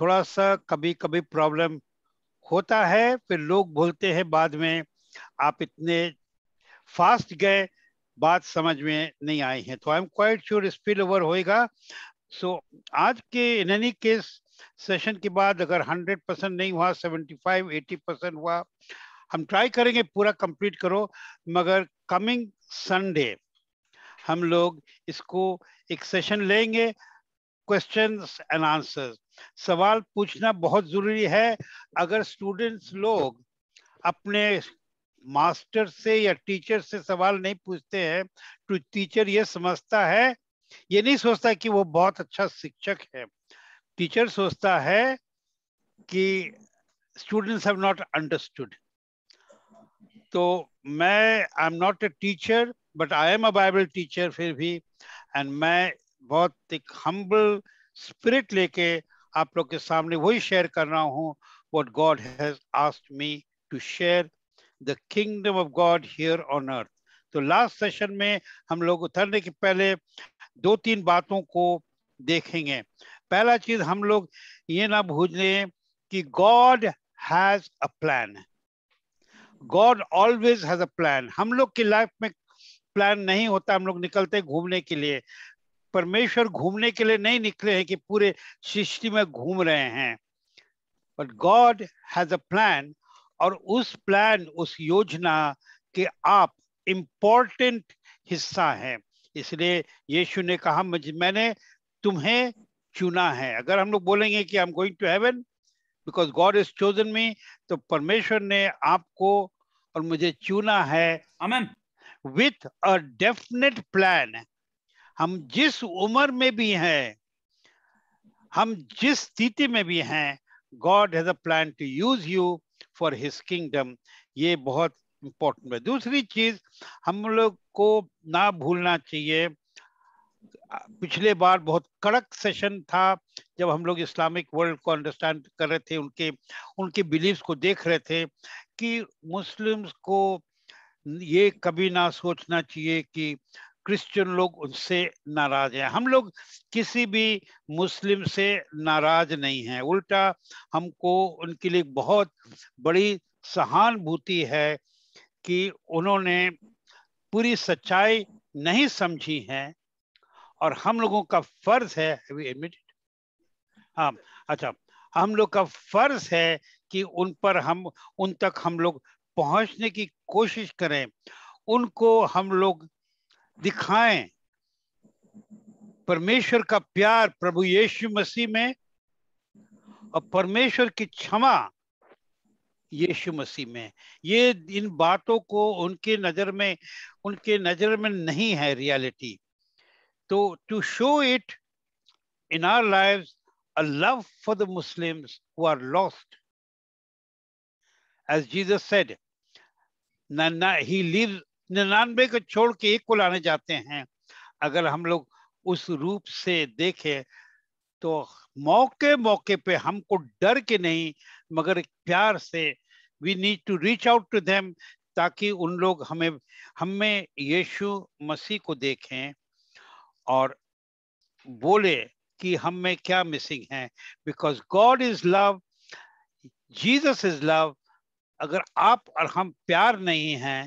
थोड़ा सा कभी कभी प्रॉब्लम होता है फिर लोग बोलते हैं बाद में आप इतने फास्ट गए बात समझ में नहीं आई है तो I am quite sure spill over होएगा सो आज के इन एनी केस सेशन के बाद अगर 100 परसेंट नहीं हुआ 75 80 परसेंट हुआ हम ट्राई करेंगे पूरा कंप्लीट करो मगर कमिंग संडे हम लोग इसको एक सेशन लेंगे क्वेश्चंस एंड आंसर्स सवाल पूछना बहुत जरूरी है अगर स्टूडेंट्स लोग अपने मास्टर से या टीचर से सवाल नहीं पूछते हैं तो टीचर ये समझता है ये नहीं सोचता कि वो बहुत अच्छा शिक्षक है टीचर सोचता है कि स्टूडेंट्स हैव नॉट अंडरस्टूड तो मैं I am not a teacher but I am a Bible teacher फिर भी एंड मैं बहुत एक हम्बल स्पिरिट लेके आप लोग के सामने वही शेयर कर रहा हूँ what God has asked me to share the kingdom of God here on earth तो लास्ट सेशन में हम लोग उतरने के पहले दो तीन बातों को देखेंगे पहला चीज हम लोग ये ना भूलें कि God has a plan God always has a plan हम लोग की लाइफ में प्लान नहीं होता हम लोग निकलते घूमने के लिए परमेश्वर घूमने के लिए नहीं निकले हैं कि पूरे सृष्टि में घूम रहे हैं but God has a plan और उस प्लान उस योजना के आप इम्पोर्टेंट हिस्सा हैं इसलिए यीशु ने कहा मैंने तुम्हें चुना है अगर हम लोग बोलेंगे कि I am going to heaven because God is chosen me तो परमेश्वर ने आपको और मुझे चुना है विथ अ डेफिनेट प्लान हम जिस उम्र में भी हैं हम जिस स्थिति में भी हैं God has a plan to use you for his kingdom ये बहुत इंपॉर्टेंट है दूसरी चीज हम लोग को ना भूलना चाहिए पिछले बार बहुत कड़क सेशन था जब हम लोग इस्लामिक वर्ल्ड को अंडरस्टैंड कर रहे थे उनके उनके बिलीव्स को देख रहे थे कि मुस्लिम्स को ये कभी ना सोचना चाहिए कि क्रिश्चियन लोग उनसे नाराज हैं हम लोग किसी भी मुस्लिम से नाराज नहीं हैं उल्टा हमको उनके लिए बहुत बड़ी सहानुभूति है कि उन्होंने पूरी सच्चाई नहीं समझी है और हम लोगों का फर्ज है हाँ अच्छा हम लोग का फर्ज है कि उन पर हम उन तक हम लोग पहुंचने की कोशिश करें उनको हम लोग दिखाएं परमेश्वर का प्यार प्रभु यीशु मसीह में और परमेश्वर की क्षमा यीशु मसीह में ये इन बातों को उनके नजर में उनके नजर में नहीं है रियलिटी तो to show it in our live a love for the Muslims who are lost as Jesus said ना ही lives निन्यानवे को छोड़ के एक को लाने जाते हैं अगर हम लोग उस रूप से देखें तो मौके मौके पे हमको डर के नहीं मगर प्यार से we need to reach out to them ताकि उन लोग हमें हमें यीशु मसीह को देखें और बोले कि हम में क्या मिसिंग है because God is love Jesus is love अगर आप और हम प्यार नहीं हैं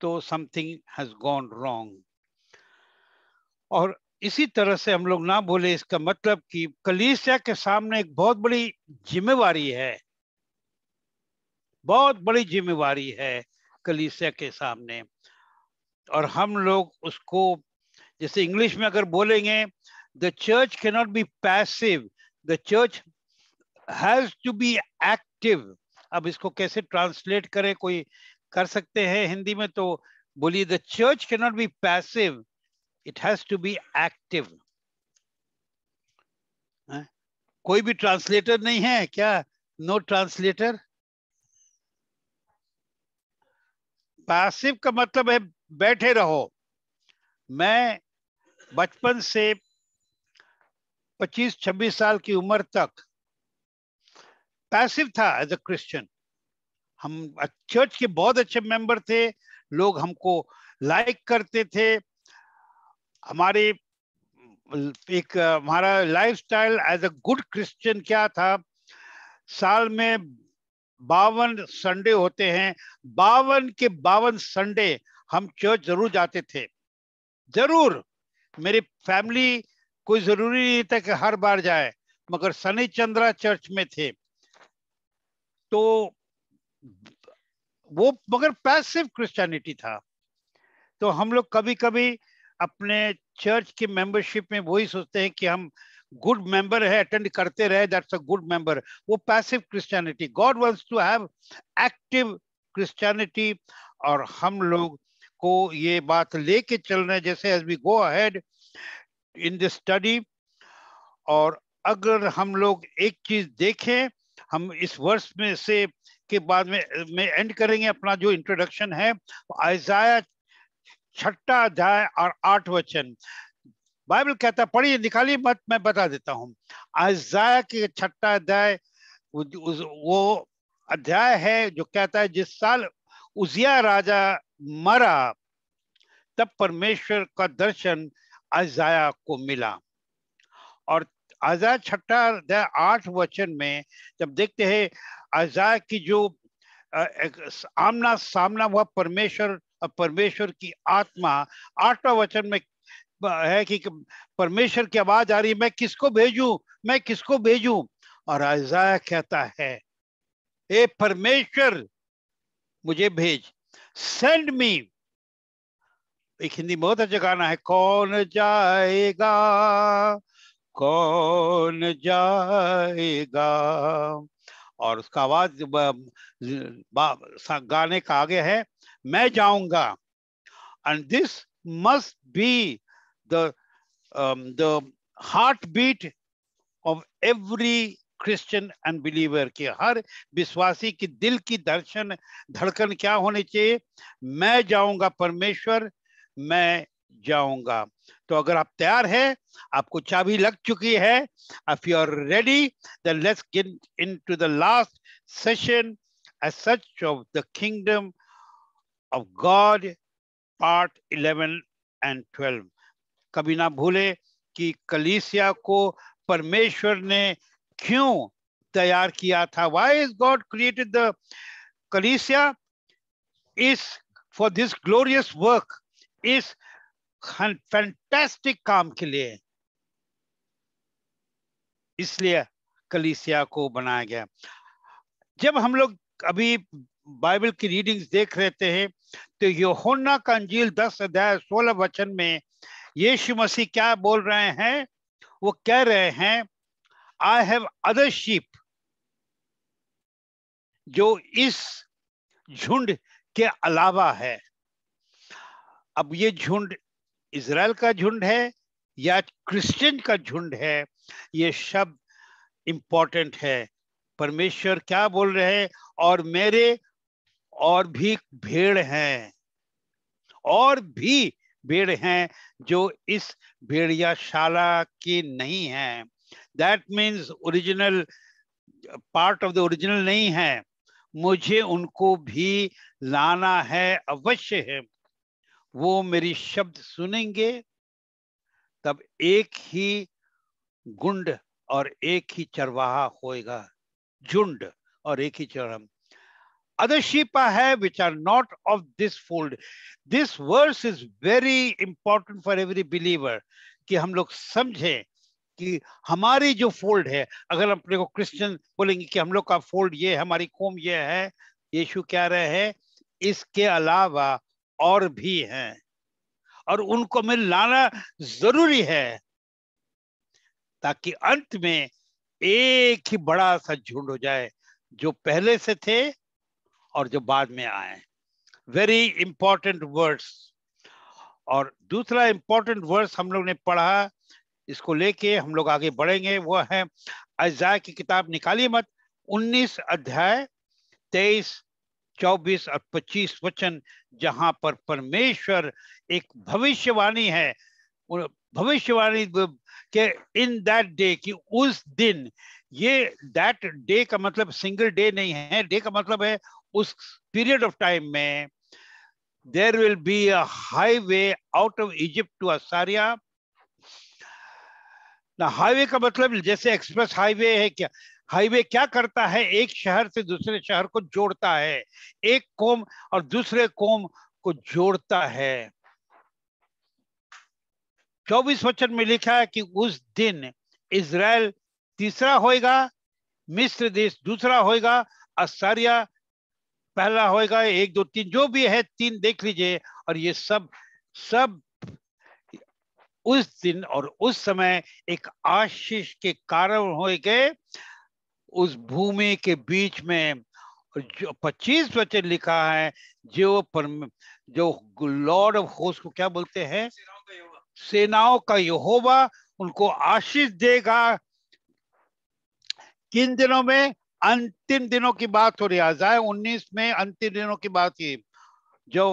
तो समथिंग हैज गॉन रॉन्ग और इसी तरह से हम लोग ना बोले इसका मतलब कि कलीसिया के सामने एक बहुत बड़ी जिम्मेवारी है बहुत बड़ी जिम्मेवारी है कलीसिया के सामने और हम लोग उसको जैसे इंग्लिश में अगर बोलेंगे the church can not be passive the church has to be active अब इसको कैसे ट्रांसलेट करे कोई कर सकते हैं हिंदी में तो बोलिए the church can not be passive it has to be active कोई भी ट्रांसलेटर नहीं है क्या नो ट्रांसलेटर पैसिव का मतलब है बैठे रहो मैं बचपन से 25-26 साल की उम्र तक पैसिव था एज अ क्रिश्चियन हम चर्च के बहुत अच्छे मेंबर थे लोग हमको लाइक करते थे हमारे एक हमारा lifestyle as a good Christian क्या था साल में बावन संडे होते हैं बावन के बावन संडे हम चर्च जरूर जाते थे जरूर मेरी फैमिली कोई जरूरी नहीं था कि हर बार जाए मगर शनि चंद्रा चर्च में थे तो वो मगर पैसिव क्रिश्चियनिटी था तो हम लोग कभी कभी अपने चर्च के मेंबरशिप में वही सोचते हैं कि हम गुड मेंबर है अटेंड करते रहे दैट्स अ गुड मेंबर वो passive Christianity God wants to have active Christianity और हम लोग को ये बात लेके चल रहे जैसे as we go ahead in this study और अगर हम लोग एक चीज देखें हम इस वर्ष में से के बाद में में एंड करेंगे अपना जो इंट्रोडक्शन है आयजाया छठा अध्याय और आठ वचन बाइबल कहता है पढ़िए निकालिए मत मैं बता देता हूँ आयजाया के छठा अध्याय वो अध्याय है जो कहता है जिस साल उजिया राजा मरा तब परमेश्वर का दर्शन अजाया को मिला और आजाद छठा अध्याय आठ वचन में जब देखते हैं अजा की जो आमना सामना हुआ परमेश्वर और परमेश्वर की आत्मा आठवा वचन में है कि परमेश्वर की आवाज आ रही है मैं किसको भेजू मैं किसको भेजू और अजाया कहता है ए परमेश्वर मुझे भेज सेंड मी एक हिंदी बहुत अच्छा गाना है कौन जाएगा कौन जाएगा और उसका आवाज गाने का आगे है मैं जाऊंगा and this must be the the heart beat of every Christian and believer के हर विश्वासी की दिल की दर्शन धड़कन क्या होनी चाहिए मैं जाऊंगा परमेश्वर मैं जाऊंगा तो अगर आप तैयार हैं आपको चाबी लग चुकी है if you are ready then let's get into the last session as such of the kingdom of God part 11 and 12 कभी ना भूले कि कलीसिया को परमेश्वर ने क्यों तैयार किया था why is God created the कलीसिया इस फॉर दिस ग्लोरियस वर्क इस फैंटेस्टिक काम के लिए इसलिए कलीसिया को बनाया गया जब हम लोग अभी बाइबल की रीडिंग्स देख रहे हैं तो योहोना का अंजील दस अध्याय सोलह वचन में यीशु मसीह क्या बोल रहे हैं वो कह रहे हैं आई हैव अदर शीप जो इस झुंड के अलावा है अब ये झुंड इसराइल का झुंड है या क्रिश्चियन का झुंड है ये शब्द इम्पोर्टेंट है परमेश्वर क्या बोल रहे हैं और मेरे और भी भेड़ हैं और भी भेड़ हैं जो इस भेड़िया शाला की नहीं है that means original part of the original नहीं है मुझे उनको भी लाना है अवश्य है वो मेरी शब्द सुनेंगे तब एक ही गुंड और एक ही चरवाहा होएगा झुंड और एक ही चरम other sheep I have which are not of this fold. This verse is very important for every कि हम लोग समझें कि हमारी जो फोल्ड है अगर अपने को क्रिश्चियन बोलेंगे कि हम लोग का फोल्ड ये हमारी कौम ये है यीशु क्या रहे हैं इसके अलावा और भी हैं और उनको मैं लाना जरूरी है ताकि अंत में एक ही बड़ा सा झुंड हो जाए जो पहले से थे और जो बाद में आए वेरी इंपॉर्टेंट वर्ड्स और दूसरा इंपॉर्टेंट वर्ड्स हम लोग ने पढ़ा इसको लेके हम लोग आगे बढ़ेंगे वो है अजा की किताब निकाली मत 19 अध्याय 23, 24 और 25 वचन जहां पर परमेश्वर एक भविष्यवाणी है भविष्यवाणी के इन दैट डे कि उस दिन ये दैट डे का मतलब सिंगल डे नहीं है डे का मतलब है उस पीरियड ऑफ टाइम में there will be a highway out of Egypt to Assyria highway का मतलब जैसे एक्सप्रेस हाईवे है क्या हाईवे क्या करता है एक शहर से दूसरे शहर को जोड़ता है एक कोम और दूसरे कोम को जोड़ता है चौबीस वचन में लिखा है कि उस दिन इज़राइल तीसरा होएगा मिस्र देश दूसरा होएगा असरिया पहला होएगा एक दो तीन जो भी है तीन देख लीजिए और ये सब सब उस दिन और उस समय एक आशीष के कारण होएगे उस भूमि के बीच में जो पच्चीस वचन लिखा है जो परम जो लॉर्ड ऑफ होस्ट को क्या बोलते हैं सेनाओं का यहोवा उनको आशीष देगा किन दिनों में अंतिम दिनों की बात हो रही है उन्नीस में अंतिम दिनों की बात की जो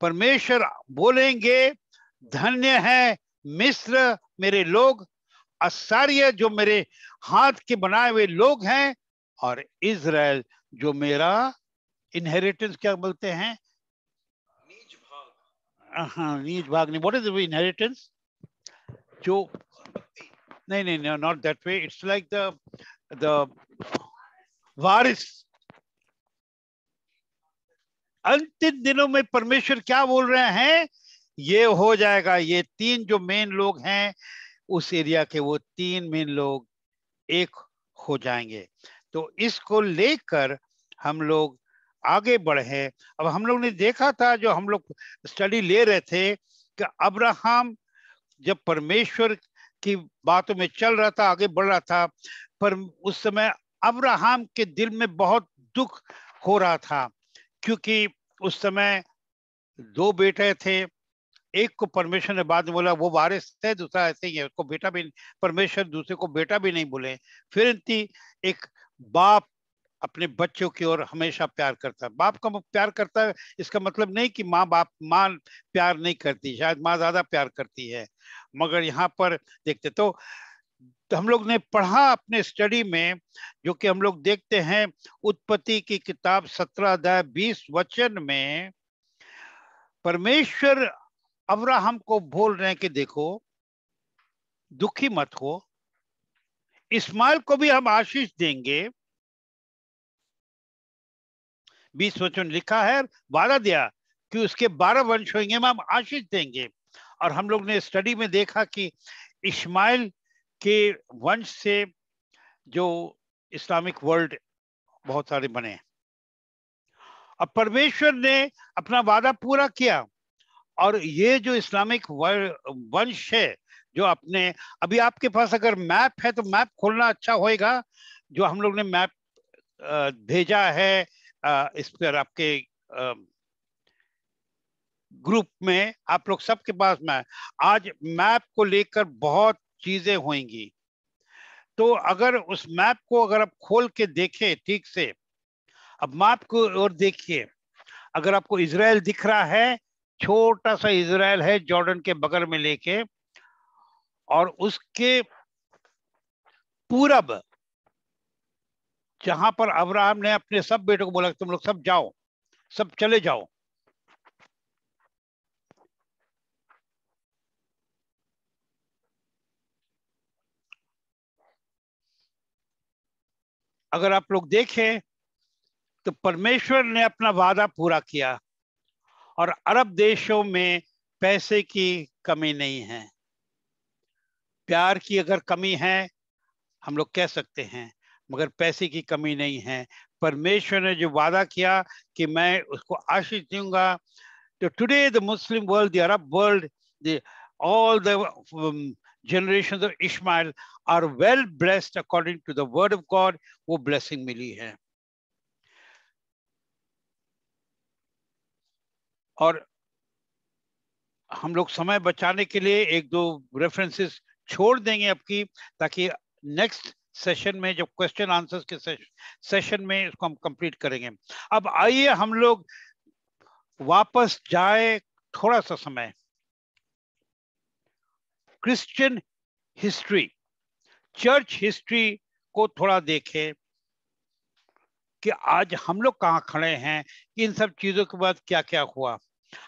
परमेश्वर बोलेंगे धन्य है मिस्र मेरे लोग असार्य जो मेरे हाथ के बनाए हुए लोग हैं और इसराइल जो मेरा इनहेरिटेंस क्या बोलते हैं नीच भाग हाँ, नीच भाग नहीं व्हाट इज इनहेरिटेंस जो नहीं नहीं नहीं not that way it's like the the वारिस अंतिम दिनों में परमेश्वर क्या बोल रहे हैं ये हो जाएगा ये तीन जो मेन लोग हैं उस एरिया के वो तीन मेन लोग एक हो जाएंगे तो इसको लेकर हम लोग आगे बढ़े अब हम लोग ने देखा था जो हम लोग स्टडी ले रहे थे कि अब्राहम जब परमेश्वर की बातों में चल रहा था आगे बढ़ रहा था पर उस समय अब्राहम के दिल में बहुत दुख हो रहा था क्योंकि उस समय दो बेटे थे एक को परमेश्वर ने बाद में बोला वो वारिस है दूसरा ऐसे ही है उसको बेटा भी परमेश्वर दूसरे को बेटा भी नहीं बोले फिर एक बाप अपने बच्चों की ओर हमेशा प्यार करता है बाप का प्यार करता है इसका मतलब नहीं कि माँ बाप माँ प्यार नहीं करती शायद माँ ज्यादा प्यार करती है मगर यहाँ पर देखते तो हम लोग ने पढ़ा अपने स्टडी में जो कि हम लोग देखते हैं उत्पत्ति की किताब सत्रह अध्याय बीस वचन में परमेश्वर अब्राहम को बोल रहे हैं कि देखो दुखी मत हो इस्माइल को भी हम आशीष देंगे बीस वचन लिखा है वादा दिया कि उसके बारह वंश होंगे हम आशीष देंगे और हम लोग ने स्टडी में देखा कि इस्माइल के वंश से जो इस्लामिक वर्ल्ड बहुत सारे बने अब परमेश्वर ने अपना वादा पूरा किया और ये जो इस्लामिक वंश है जो अपने अभी आपके पास अगर मैप है तो मैप खोलना अच्छा होएगा जो हम लोग ने मैप भेजा है इस पर आपके ग्रुप में आप लोग सबके पास मैप आज मैप को लेकर बहुत चीजें होंगी तो अगर उस मैप को अगर आप खोल के देखें ठीक से अब मैप को और देखिए अगर आपको इसराइल दिख रहा है छोटा सा इसराइल है जॉर्डन के बगल में लेके और उसके पूरब जहां पर अब्राहम ने अपने सब बेटों को बोला तुम लोग सब जाओ सब चले जाओ अगर आप लोग देखें तो परमेश्वर ने अपना वादा पूरा किया और अरब देशों में पैसे की कमी नहीं है प्यार की अगर कमी है हम लोग कह सकते हैं मगर पैसे की कमी नहीं है परमेश्वर ने जो वादा किया कि मैं उसको आशीष दूंगा तो today the Muslim world the Arab world the all the generation of of are well blessed according to the word of God वो ब्लेसिंग मिली है और हम लोग समय बचाने के लिए एक दो रेफरेंसेस छोड़ देंगे आपकी ताकि नेक्स्ट सेशन में जब क्वेश्चन आंसर्स के सेशन में इसको हम कंप्लीट करेंगे अब आइए हम लोग वापस जाए थोड़ा सा समय क्रिश्चियन हिस्ट्री चर्च हिस्ट्री को थोड़ा देखें कि आज हम लोग कहाँ खड़े हैं इन सब चीज़ों के बाद क्या क्या हुआ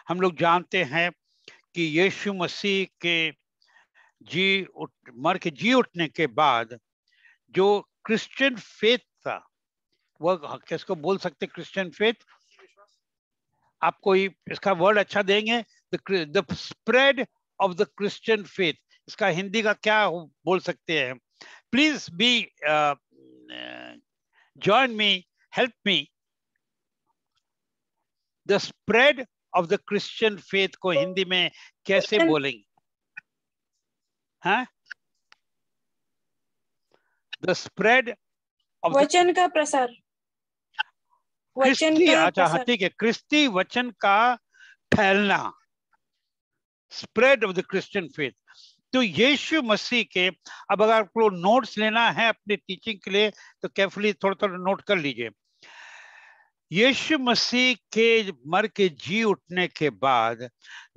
हम लोग जानते हैं कि यीशु मसीह के जी उठ मर के जी उठने के बाद जो क्रिश्चियन फेथ था वह किसको बोल सकते क्रिश्चियन फेथ आप कोई इसका वर्ड अच्छा देंगे the spread of the Christian faith इसका हिंदी का क्या बोल सकते हैं please be join me help me. The spread of the Christian faith को हिंदी में कैसे बोलेंगे? हाँ? The spread of vachan ka prasar प्रसार वचन का अच्छा हाँ, ठीक है क्रिस्ती वचन का फैलना spread of the Christian faith तो यीशु मसीह के अब अगर आपको नोट्स लेना है अपने टीचिंग के लिए तो केयरफुली थोड़ा थोड़ा नोट कर लीजिए यीशु मसीह के मर के जी उठने के बाद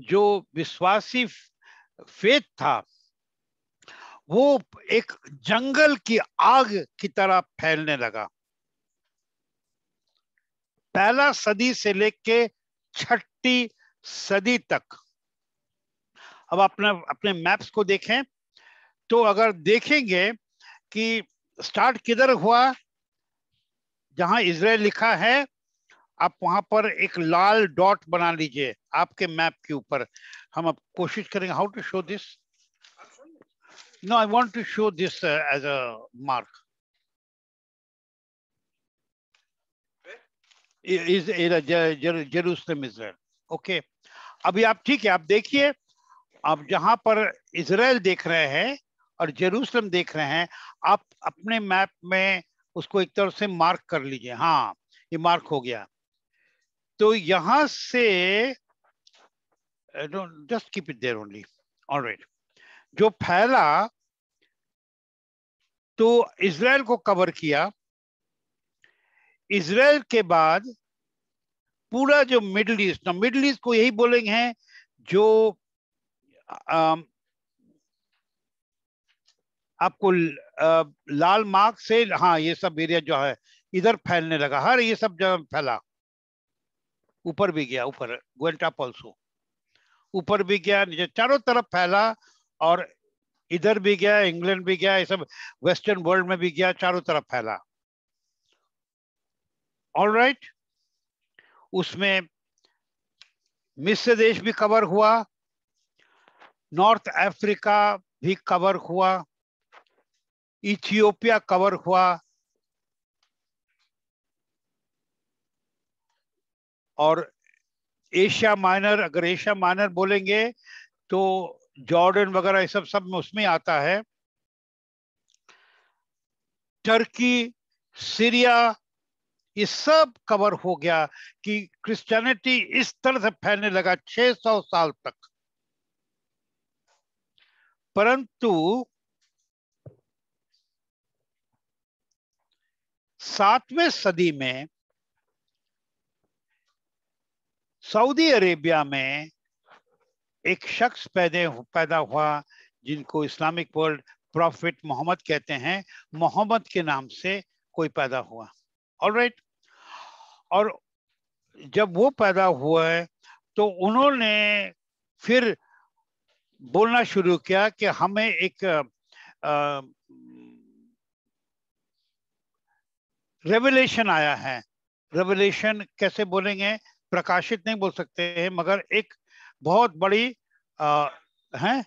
जो विश्वासी फेथ था वो एक जंगल की आग की तरह फैलने लगा पहला सदी से लेके छठी सदी तक अब अपने अपने मैप्स को देखें तो अगर देखेंगे कि स्टार्ट किधर हुआ जहां इसराइल लिखा है आप वहां पर एक लाल डॉट बना लीजिए आपके मैप के ऊपर हम अब कोशिश करेंगे how to show this no I want to show this as a mark is Jerusalem Israel okay अभी आप ठीक है आप देखिए आप जहां पर इसराइल देख रहे हैं और जेरूसलम देख रहे हैं आप अपने मैप में उसको एक तरह से मार्क कर लीजिए हाँ ये मार्क हो गया तो यहां से just keep it there only alright जो फैला तो इसराइल को कवर किया इसराइल के बाद पूरा जो मिडल ईस्ट ना मिडल ईस्ट को यही बोलेंगे हैं जो आ, um, आपको आ, uh, लाल मार्क से हाँ ये सब एरिया जो है इधर फैलने लगा हर ये सब जगह फैला ऊपर भी गया ऊपर गोयलटाप ऑल्सो ऊपर भी गया नीचे चारों तरफ फैला और इधर भी गया इंग्लैंड भी गया ये सब वेस्टर्न वर्ल्ड में भी गया चारों तरफ फैला ऑल राइट right? उसमें मिस्र देश भी कवर हुआ नॉर्थ अफ्रीका भी कवर हुआ इथियोपिया कवर हुआ और एशिया माइनर अगर एशिया माइनर बोलेंगे तो जॉर्डन वगैरह ये सब सब में उसमें आता है टर्की सीरिया ये सब कवर हो गया कि क्रिश्चियनिटी इस तरह से फैलने लगा 600 साल तक परंतु सातवें सदी में सऊदी अरेबिया में एक शख्स पैदे पैदा हुआ जिनको इस्लामिक वर्ल्ड प्रॉफिट मोहम्मद कहते हैं मोहम्मद के नाम से कोई पैदा हुआ ऑल right? और जब वो पैदा हुआ है तो उन्होंने फिर बोलना शुरू किया कि हमें एक रेवलेशन आया है रेवलेशन कैसे बोलेंगे प्रकाशित नहीं बोल सकते हैं मगर एक बहुत बड़ी आ, है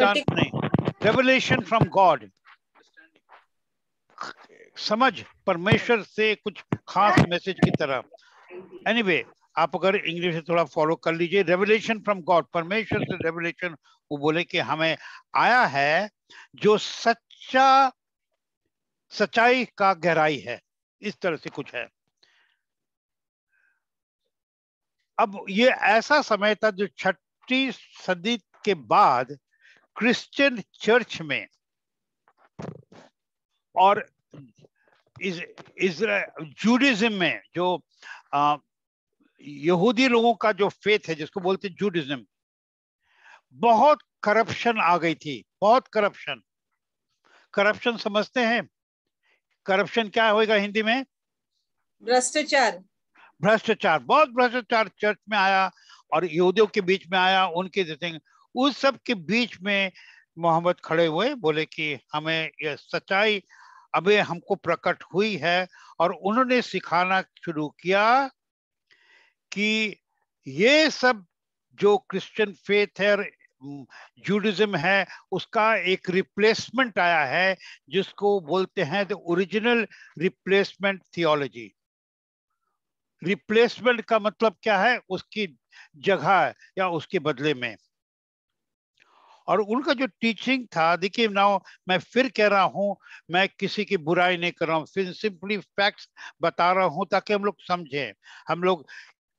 रेवलेशन फ्रॉम गॉड समझ परमेश्वर से कुछ खास मैसेज की तरह एनीवे anyway, आप अगर इंग्लिश से थोड़ा फॉलो कर लीजिए रेवलेशन फ्रॉम गॉड परमेश्वर से रेवलेशन वो बोले कि हमें आया है जो सच्चा सच्चाई का गहराई है इस तरह से कुछ है अब ये ऐसा समय था जो छठी सदी के बाद क्रिश्चियन चर्च में और इस, इस जूडिज्म में जो आ, यहूदी लोगों का जो फेथ है जिसको बोलते जूडिज्म बहुत करप्शन आ गई थी बहुत करप्शन करप्शन समझते हैं करप्शन क्या होएगा हिंदी में भ्रष्टाचार भ्रष्टाचार बहुत भ्रष्टाचार चर्च में आया और यहूदियों के बीच में आया उनके उस सब के बीच में मोहम्मद खड़े हुए बोले कि हमें यह सच्चाई अबे हमको प्रकट हुई है और उन्होंने सिखाना शुरू किया कि ये सब जो क्रिश्चियन फेथ है और जूडिज्म है उसका एक रिप्लेसमेंट आया है जिसको बोलते हैं the original replacement theology replacement का मतलब क्या है उसकी जगह या उसके बदले में और उनका जो टीचिंग था देखिए ना मैं फिर कह रहा हूँ मैं किसी की बुराई नहीं कर रहा हूँ फिर सिंपली फैक्ट्स बता रहा हूँ ताकि हम लोग समझें हम लोग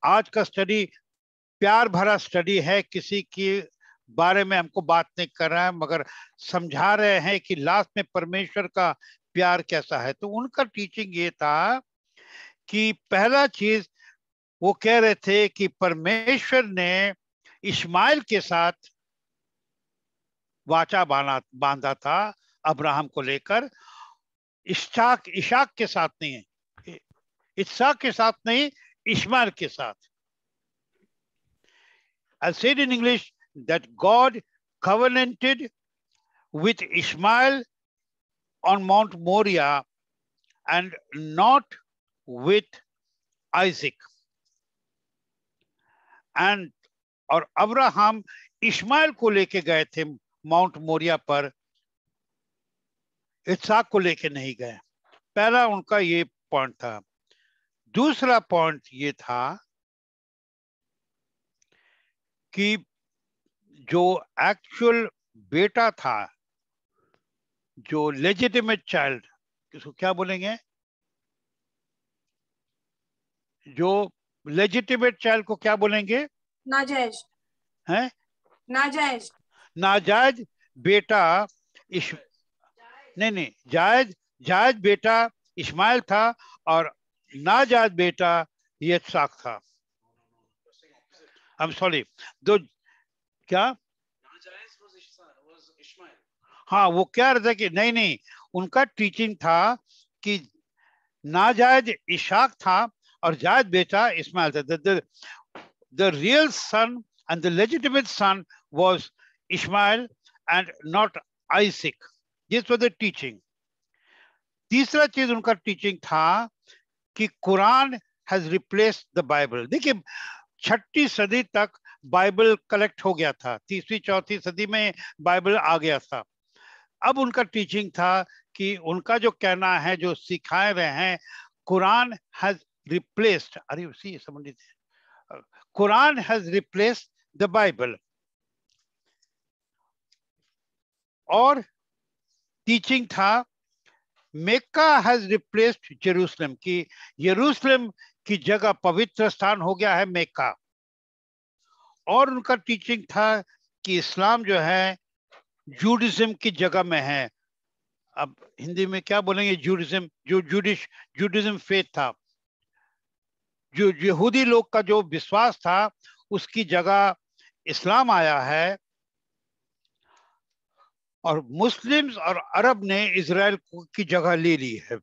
आज का स्टडी प्यार भरा स्टडी है किसी की बारे में हमको बात नहीं कर रहा है मगर समझा रहे हैं कि लास्ट में परमेश्वर का प्यार कैसा है तो उनका टीचिंग ये था कि पहला चीज वो कह रहे थे कि परमेश्वर ने इस्माइल के साथ वाचा बांधा बांधा था अब्राहम को लेकर इशाक इशाक के साथ नहीं है इसाक के साथ नहीं इस्माइल के साथ I said in English that God covenanted with Ismail on Mount Moriah and not with Isaac. And और अब्राहम इस्माइल को लेके गए थे माउंट मोरिया पर इसाक को लेके नहीं गए पहला उनका ये पॉइंट था दूसरा पॉइंट ये था कि जो एक्चुअल बेटा था जो लेजिटिमेट चाइल्ड इसको क्या बोलेंगे जो लेजिटिमेट चाइल्ड को क्या बोलेंगे नाजायज है नाजायज नाजायज बेटा इस नहीं नहीं जायज जायज बेटा इस्माइल था और नाजायज बेटा ये साख था आई एम सॉरी दो क्या हाँ वो क्या रहता कि नहीं नहीं उनका टीचिंग था कि नाजायज इशाक था और जायद बेटा Ismail. था the real son and the legitimate son was was and not Isaac this was the teaching तीसरा चीज उनका टीचिंग था कि Quran has replace the Bible देखिए छठी सदी तक बाइबल कलेक्ट हो गया था तीसरी चौथी सदी में बाइबल आ गया था अब उनका टीचिंग था कि उनका जो कहना है जो सिखाए रहे हैं Quran has replaced. Are you see somebody? Uh, Quran has replaced the Bible. और टीचिंग था मेका हैज रिप्लेस्ड जेरूसलम की यरूशलेम की जगह पवित्र स्थान हो गया है मेका और उनका टीचिंग था कि इस्लाम जो है जूडिज्म की जगह में है अब हिंदी में क्या बोलेंगे जूडिज्म जो जूडिश जूडिज्म फेथ था जो यहूदी लोग का जो विश्वास था उसकी जगह इस्लाम आया है और मुस्लिम्स और अरब ने इसराइल की जगह ले ली है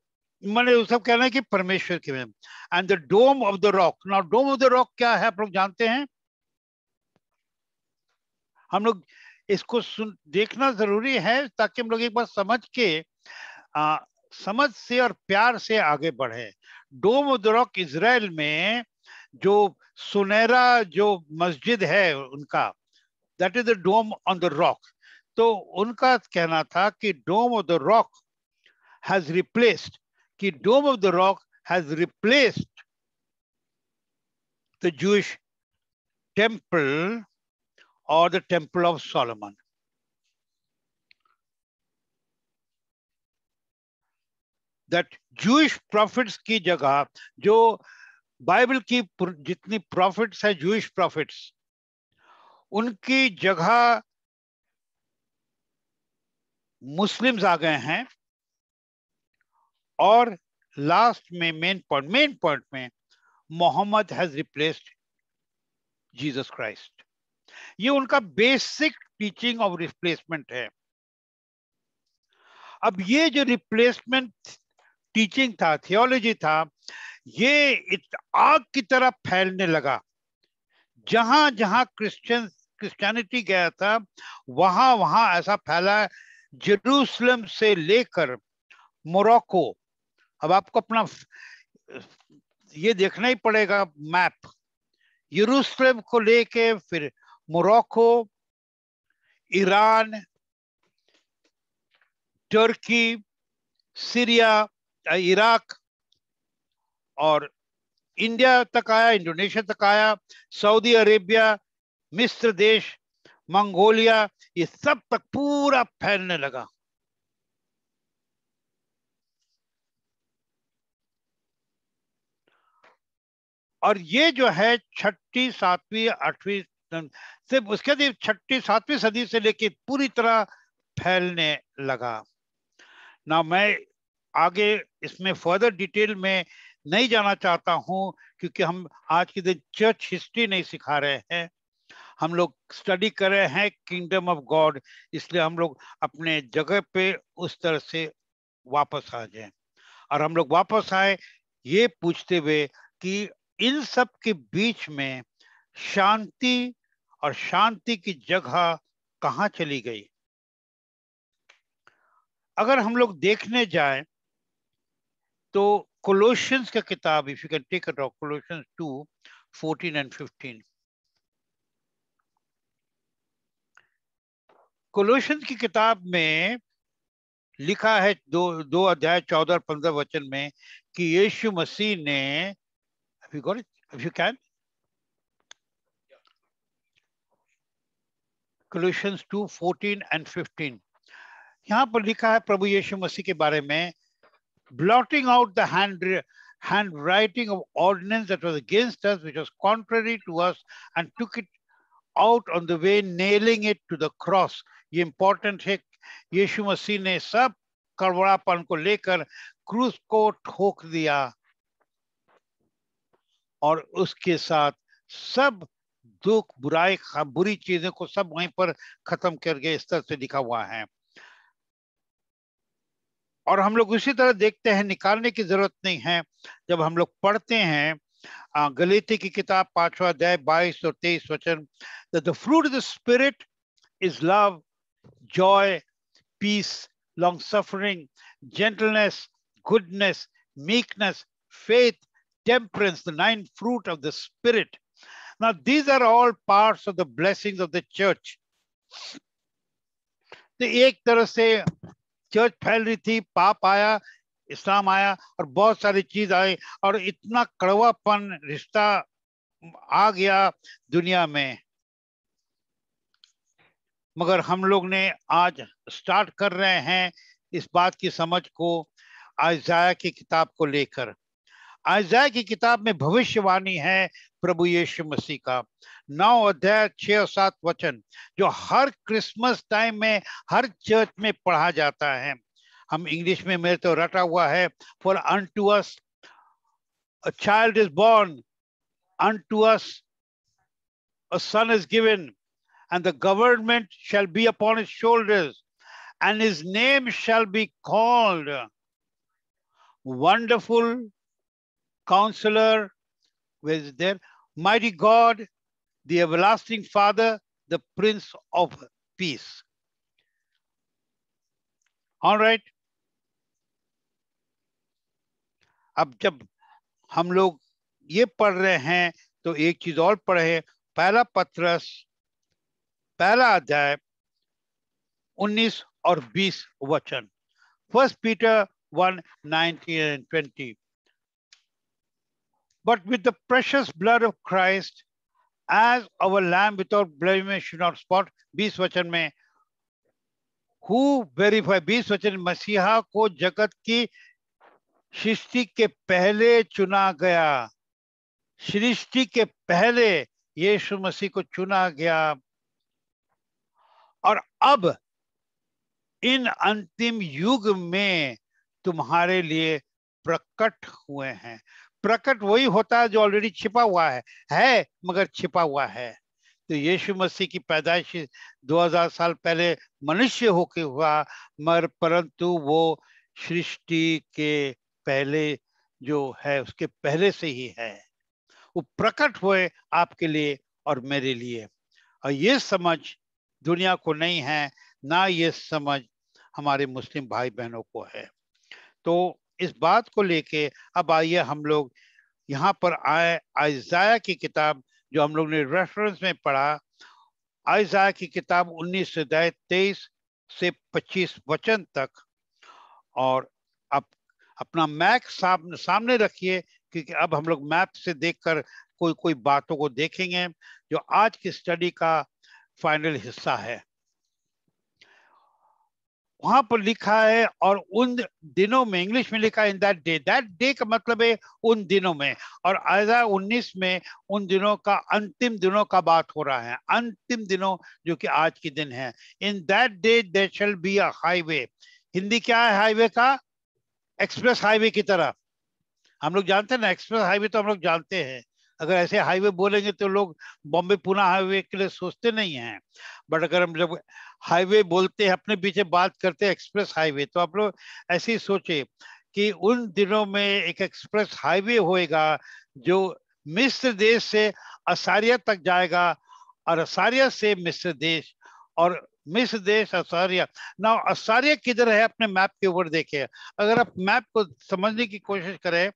मैंने सब कहना है कि परमेश्वर के में and the dome of the rock now dome of the rock क्या है आप लोग जानते हैं हम लोग इसको सुन देखना जरूरी है ताकि हम लोग एक बार समझ के आ, समझ से और प्यार से आगे बढ़े डोम रॉक इसराइल में जो सुनहरा जो मस्जिद है उनका that is the dome on the rock तो उनका कहना था कि dome of the rock has replaced कि dome of the rock has replaced the Jewish temple और the temple of Solomon that Jewish prophets की जगह जो बाइबल की जितनी प्रॉफिट्स है जूश प्रॉफिट्स उनकी जगह मुस्लिम्स आ गए हैं और लास्ट में मेन पॉइंट मेन पॉइंट में Muhammad has replaced Jesus Christ ये उनका बेसिक टीचिंग ऑफ रिप्लेसमेंट है अब ये जो रिप्लेसमेंट टीचिंग था थियोलॉजी था ये आग की तरह फैलने लगा जहां जहां क्रिश्चियन क्रिश्चियनिटी गया था वहां वहां ऐसा फैला जेरूसलम से लेकर मोरक्को अब आपको अपना ये देखना ही पड़ेगा मैप यरूशलेम को लेके फिर Morocco Iran Turkey Syria Iraq और इंडिया तक आया इंडोनेशिया तक आया सऊदी अरेबिया मिस्र देश मंगोलिया ये सब तक पूरा फैलने लगा और ये जो है छठी सातवीं आठवीं सिर्फ उसके बाद छठी सातवीं सदी से लेके पूरी तरह फैलने लगा ना मैं आगे इसमें फर्दर डिटेल में नहीं जाना चाहता हूं क्योंकि हम आज के दिन चर्च हिस्ट्री नहीं सिखा रहे हैं हम लोग स्टडी कर रहे हैं किंगडम ऑफ गॉड इसलिए हम लोग अपने जगह पे उस तरह से वापस आ जाए और हम लोग वापस आए ये पूछते हुए कि इन सब के बीच में शांति और शांति की जगह कहाँ चली गई अगर हम लोग देखने जाए तो कोलोशंस का किताब if you can take at Colossians two fourteen and fifteen Colossians की किताब में लिखा है दो दो अध्याय चौदह और पंद्रह वचन में कि यीशु मसीह ने you got it you can Colossians two fourteen and fifteen यहाँ पर लिखा है प्रभु यीशु मसीह के बारे में blotting out the hand, handwriting of ordinance that was against us, which was contrary to us, and took it out on the way, nailing it to the cross. ये important है यीशु मसीह ने सब कड़वड़ापन ko lekar क्रूस को ठोक दिया और उसके साथ सब दुख बुराई बुरी चीजों को सब वहीं पर खत्म कर गए इस तरह से लिखा हुआ है और हम लोग उसी तरह देखते हैं निकालने की जरूरत नहीं है जब हम लोग पढ़ते हैं गलीती की किताब पांचवा अध्याय बाईस और तेईस वचन the fruit of the spirit is love joy peace long suffering gentleness goodness meekness faith temperance the nine fruit of the spirit Now, these are all parts of the blessings of the church तो एक तरह से church फैल रही थी पाप आया इस्लाम आया और बहुत सारी चीज आई और इतना कड़वापन रिश्ता आ गया दुनिया में मगर हम लोग ने आज स्टार्ट कर रहे हैं इस बात की समझ को आयजाया की किताब को लेकर आयजाया की किताब में भविष्यवाणी है प्रभु यीशु मसीह का नाउ अध्याय छह और सात वचन जो हर क्रिसमस टाइम में हर चर्च में पढ़ा जाता है हम इंग्लिश में मेरे तो रटा हुआ है for unto us child is born unto us son is given and the government shall be upon his shoulders, and his name shall be called Wonderful Counselor, with there? Mighty God, the everlasting Father, the Prince of Peace. All right. अब जब हम लोग ये पढ़ रहे हैं तो एक चीज और पढ़े पहला पत्रस पहला अध्याय 19 और 20 वचन first 1 19 and 20 but with the precious blood of Christ as our lamb without blemish not spot बीस वचन में हु वेरीफाई बीस वचन मसीहा को जगत की सृष्टि के पहले चुना गया सृष्टि के पहले यीशु मसीह को चुना गया और अब इन अंतिम युग में तुम्हारे लिए प्रकट हुए हैं प्रकट वही होता है जो ऑलरेडी छिपा हुआ है है मगर छिपा हुआ है तो यीशु मसीह की पैदाइश 2000 साल पहले मनुष्य होके हुआ मगर परंतु वो सृष्टि के पहले जो है उसके पहले से ही है वो प्रकट हुए आपके लिए और मेरे लिए और ये समझ दुनिया को नहीं है ना ये समझ हमारे मुस्लिम भाई बहनों को है तो इस बात को लेके अब आइए हम लोग यहाँ पर आए आयजाया की किताब जो हम लोग ने रेफरेंस में पढ़ा आयजाया की किताब उन्नीस हदाय तेईस से पच्चीस वचन तक और अब अपना मैप सामने सामने रखिए क्योंकि अब हम लोग मैप से देखकर कोई कोई बातों को देखेंगे जो आज की स्टडी का फाइनल हिस्सा है वहां पर लिखा है और उन दिनों में इंग्लिश में लिखा है in that day that day का मतलब है उन दिनों में और आयदा उन्नीस में उन दिनों का अंतिम दिनों का बात हो रहा है अंतिम दिनों जो कि आज के दिन है in that day they shall be a highway Hindi क्या है हाईवे का एक्सप्रेस हाईवे की तरह हम लोग जानते हैं ना एक्सप्रेस हाईवे तो हम लोग जानते हैं अगर ऐसे हाईवे बोलेंगे तो लोग बॉम्बे पुणे हाईवे के लिए सोचते नहीं हैं बट अगर हम जब हाईवे बोलते हैं अपने पीछे बात करते हैं एक्सप्रेस हाईवे तो आप लोग ऐसे ही सोचे कि उन दिनों में एक एक्सप्रेस हाईवे होएगा जो मिस्र देश से असारिया तक जाएगा और असारिया से मिस्र देश और मिस्र देश असारिया ना असारिया किधर है अपने मैप के ऊपर देखे अगर आप मैप को समझने की कोशिश करें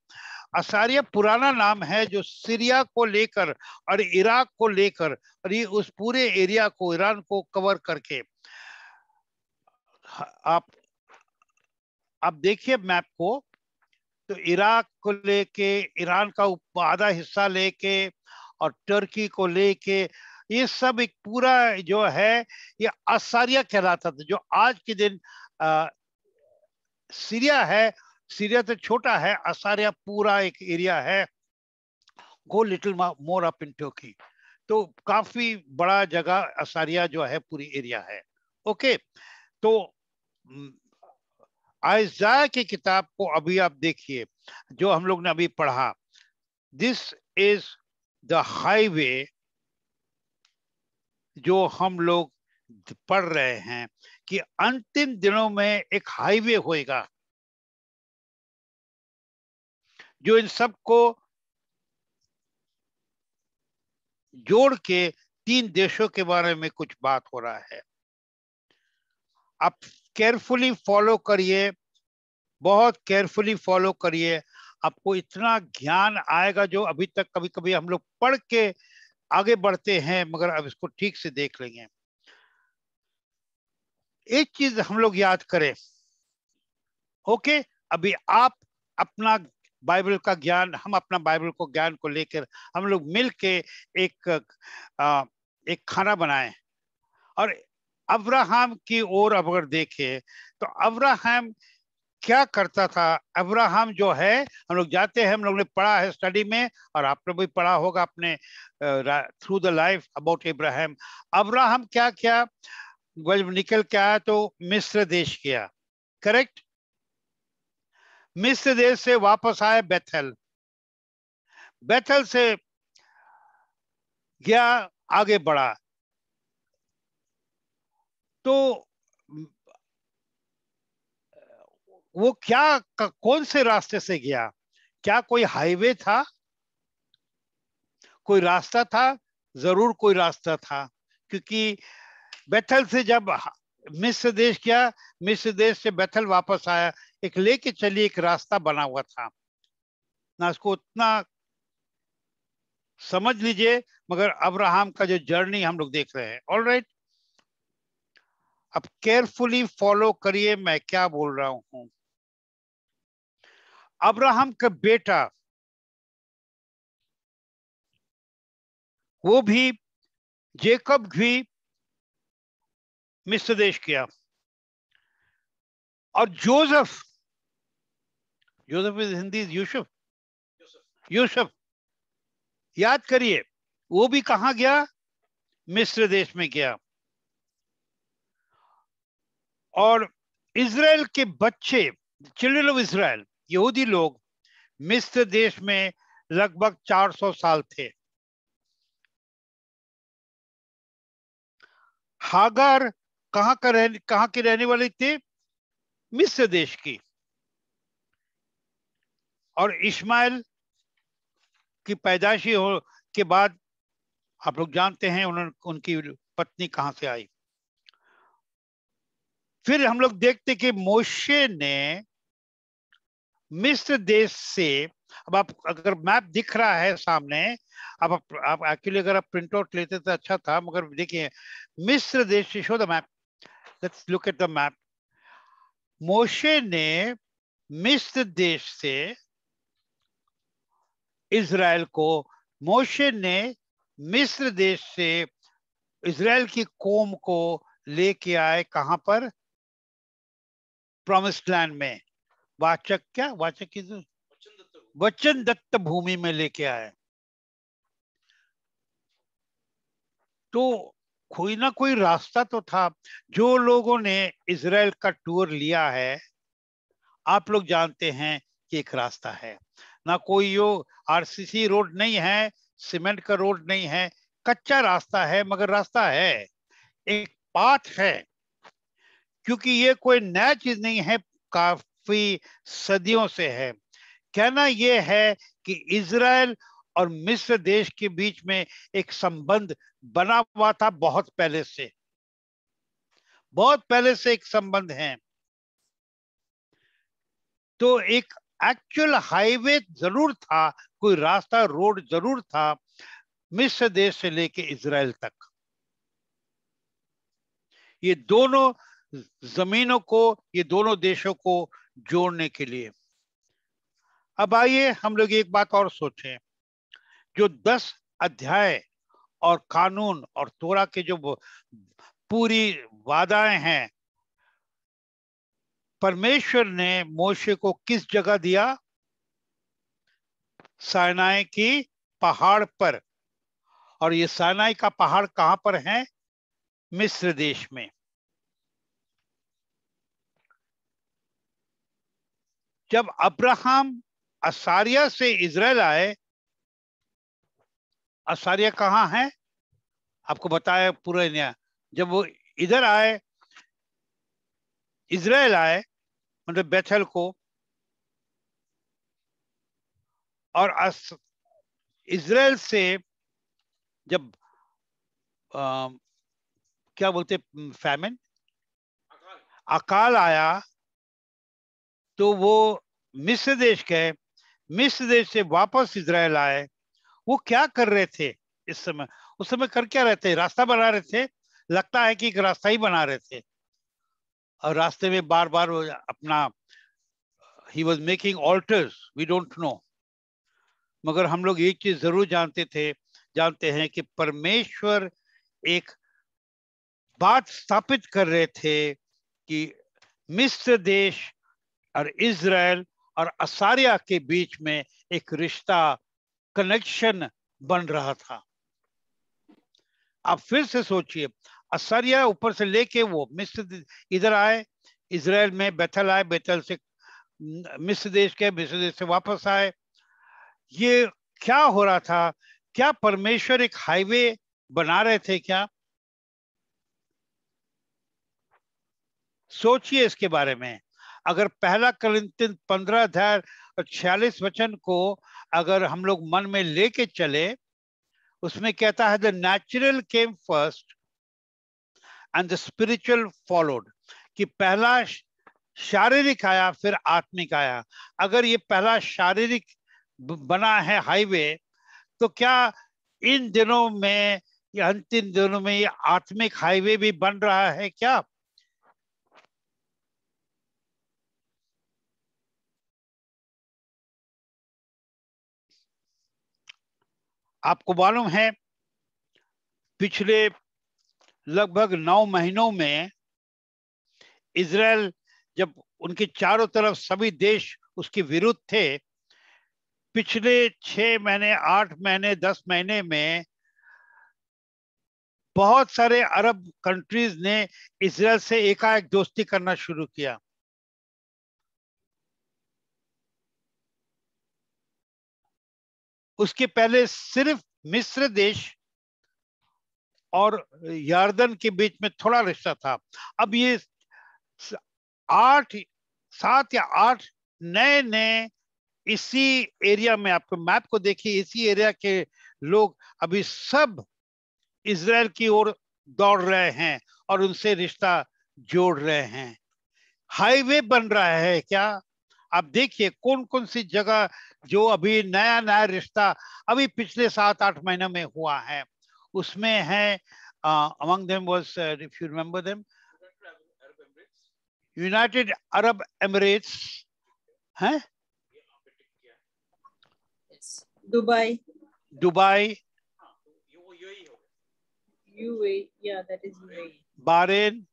असारिया पुराना नाम है जो सीरिया को लेकर और इराक को लेकर और ये उस पूरे एरिया को ईरान को कवर करके आप आप देखिए मैप को तो इराक को लेके ईरान का आधा हिस्सा लेके और टर्की को लेके ये सब एक पूरा जो है ये असारिया कहलाता था जो आज के दिन आ, सीरिया है सीरिया तो छोटा है असारिया पूरा एक एरिया है go little more up in Turkey तो काफी बड़ा जगह असारिया जो है पूरी एरिया है ओके तो आयजा की किताब को अभी आप देखिए जो हम लोग ने अभी पढ़ा दिस इज द हाईवे जो हम लोग पढ़ रहे हैं कि अंतिम दिनों में एक हाईवे होएगा जो इन सबको जोड़ के तीन देशों के बारे में कुछ बात हो रहा है आप केयरफुली फॉलो करिए बहुत केयरफुली फॉलो करिए आपको इतना ज्ञान आएगा जो अभी तक कभी कभी हम लोग पढ़ के आगे बढ़ते हैं मगर अब इसको ठीक से देख लेंगे एक चीज हम लोग याद करें ओके अभी आप अपना बाइबल का ज्ञान हम अपना बाइबल को ज्ञान को लेकर हम लोग मिल के एक आ, एक खाना बनाए और अब्राहम की ओर अगर देखे तो अब्राहम क्या करता था अब्राहम जो है हम लोग जाते हैं हम लोग ने पढ़ा है स्टडी में और आपने भी पढ़ा होगा अपने through the life about Ibrahim Abraham क्या क्या निकल के आया तो मिस्र देश गया करेक्ट मिस्र देश से वापस आए बेथल बेथल से गया आगे बढ़ा तो वो क्या कौन से रास्ते से गया क्या कोई हाईवे था कोई रास्ता था जरूर कोई रास्ता था क्योंकि बेथल से जब मिस्र देश गया मिस्र देश से बेथल वापस आया एक लेके चलिए एक रास्ता बना हुआ था ना उसको उतना समझ लीजिए मगर अब्राहम का जो जर्नी हम लोग देख रहे हैं ऑल राइट अब केयरफुली फॉलो करिए मैं क्या बोल रहा हूं अब्राहम का बेटा वो भी जेकब भी मिस्र देश किया और जोसेफ यूसुफ इज हिंदी यूसुफ यूसुफ याद करिए वो भी कहा गया मिस्र देश में गया और इसराइल के बच्चे चिल्ड्रन ऑफ इसराइल यहूदी लोग मिस्र देश में लगभग 400 साल थे हागार कहा का रह कहा के रहने वाले थे मिस्र देश की और इस्माइल की पैदाइशी हो के बाद आप लोग जानते हैं उन्होंने उनकी पत्नी कहां से आई फिर हम लोग देखते कि मोशे ने मिस्र देश से अब आप अगर मैप दिख रहा है सामने अब आप, आप एक्चुअली अगर आप प्रिंट आउट लेते तो अच्छा था मगर देखिए मिस्र देश से show the map let's look at the map Moshe ने मिस्र देश से इसराइल को मोशे ने मिस्र देश से इसराइल की कोम को लेके आए कहां पर प्रॉमिस्ड लैंड में वाचक क्या वाचक की वचन दत्त भूमि में लेके आए तो कोई ना कोई रास्ता तो था जो लोगों ने इसराइल का टूर लिया है आप लोग जानते हैं कि एक रास्ता है ना कोई यो आरसीसी रोड नहीं है सीमेंट का रोड नहीं है कच्चा रास्ता है मगर रास्ता है एक पाथ है क्योंकि ये कोई नया चीज नहीं है काफी सदियों से है कहना यह है कि इसराइल और मिस्र देश के बीच में एक संबंध बना हुआ था बहुत पहले से बहुत पहले से एक संबंध है तो एक एक्चुअल हाईवे जरूर था कोई रास्ता रोड जरूर था मिस्र देश से लेके इसराइल तक ये दोनों जमीनों को ये दोनों देशों को जोड़ने के लिए अब आइए हम लोग एक बात और सोचें जो दस अध्याय और कानून और तोरा के जो पूरी वादाएं हैं परमेश्वर ने मोशे को किस जगह दिया सायनाए की पहाड़ पर और ये सायनाई का पहाड़ कहां पर है मिस्र देश में जब अब्राहम असारिया से इज़राइल आए असारिया कहाँ है आपको बताया पूरा जब वो इधर आए इज़राइल आए मतलब बेथल को और इसराइल से जब आ, क्या बोलते फैमिन अकाल।, अकाल आया तो वो मिस्र देश गए मिस्र देश से वापस इसराइल आए वो क्या कर रहे थे इस समय उस समय कर क्या रहे थे रास्ता बना रहे थे लगता है कि एक रास्ता ही बना रहे थे और रास्ते में बार बार अपना ही was making altars we don't know मगर हम लोग एक चीज जरूर जानते थे जानते हैं कि परमेश्वर एक बात स्थापित कर रहे थे कि मिस्र देश और इसराइल और असारिया के बीच में एक रिश्ता कनेक्शन बन रहा था आप फिर से सोचिए असरिया ऊपर से लेके वो मिस्र इधर आए इसराइल में बैथल आए बैथल से मिस्र देश के मिस्र देश से वापस आए ये क्या हो रहा था क्या परमेश्वर एक हाईवे बना रहे थे क्या सोचिए इसके बारे में अगर पहला कलिंतन पंद्रह अध्याय और छियालीस वचन को अगर हम लोग मन में लेके चले उसमें कहता है the natural came first and the spiritual followed कि पहला शारीरिक आया फिर आत्मिक आया अगर ये पहला शारीरिक बना है हाईवे तो क्या इन दिनों में अंतिम दिनों में ये आत्मिक हाईवे भी बन रहा है क्या आपको मालूम है पिछले लगभग नौ महीनों में इसराइल जब उनके चारों तरफ सभी देश उसके विरुद्ध थे पिछले छह महीने आठ महीने दस महीने में बहुत सारे अरब कंट्रीज ने इसराइल से एकाएक दोस्ती करना शुरू किया उसके पहले सिर्फ मिस्र देश और यार्दन के बीच में थोड़ा रिश्ता था अब ये आठ सात या आठ नए नए इसी एरिया में आपको मैप को देखिए इसी एरिया के लोग अभी सब इसराइल की ओर दौड़ रहे हैं और उनसे रिश्ता जोड़ रहे हैं हाईवे बन रहा है क्या आप देखिए कौन कौन सी जगह जो अभी नया नया रिश्ता अभी पिछले सात आठ महीने में हुआ है उसमें है among them was if you remember them United Arab Emirates है दुबई दुबई बारेन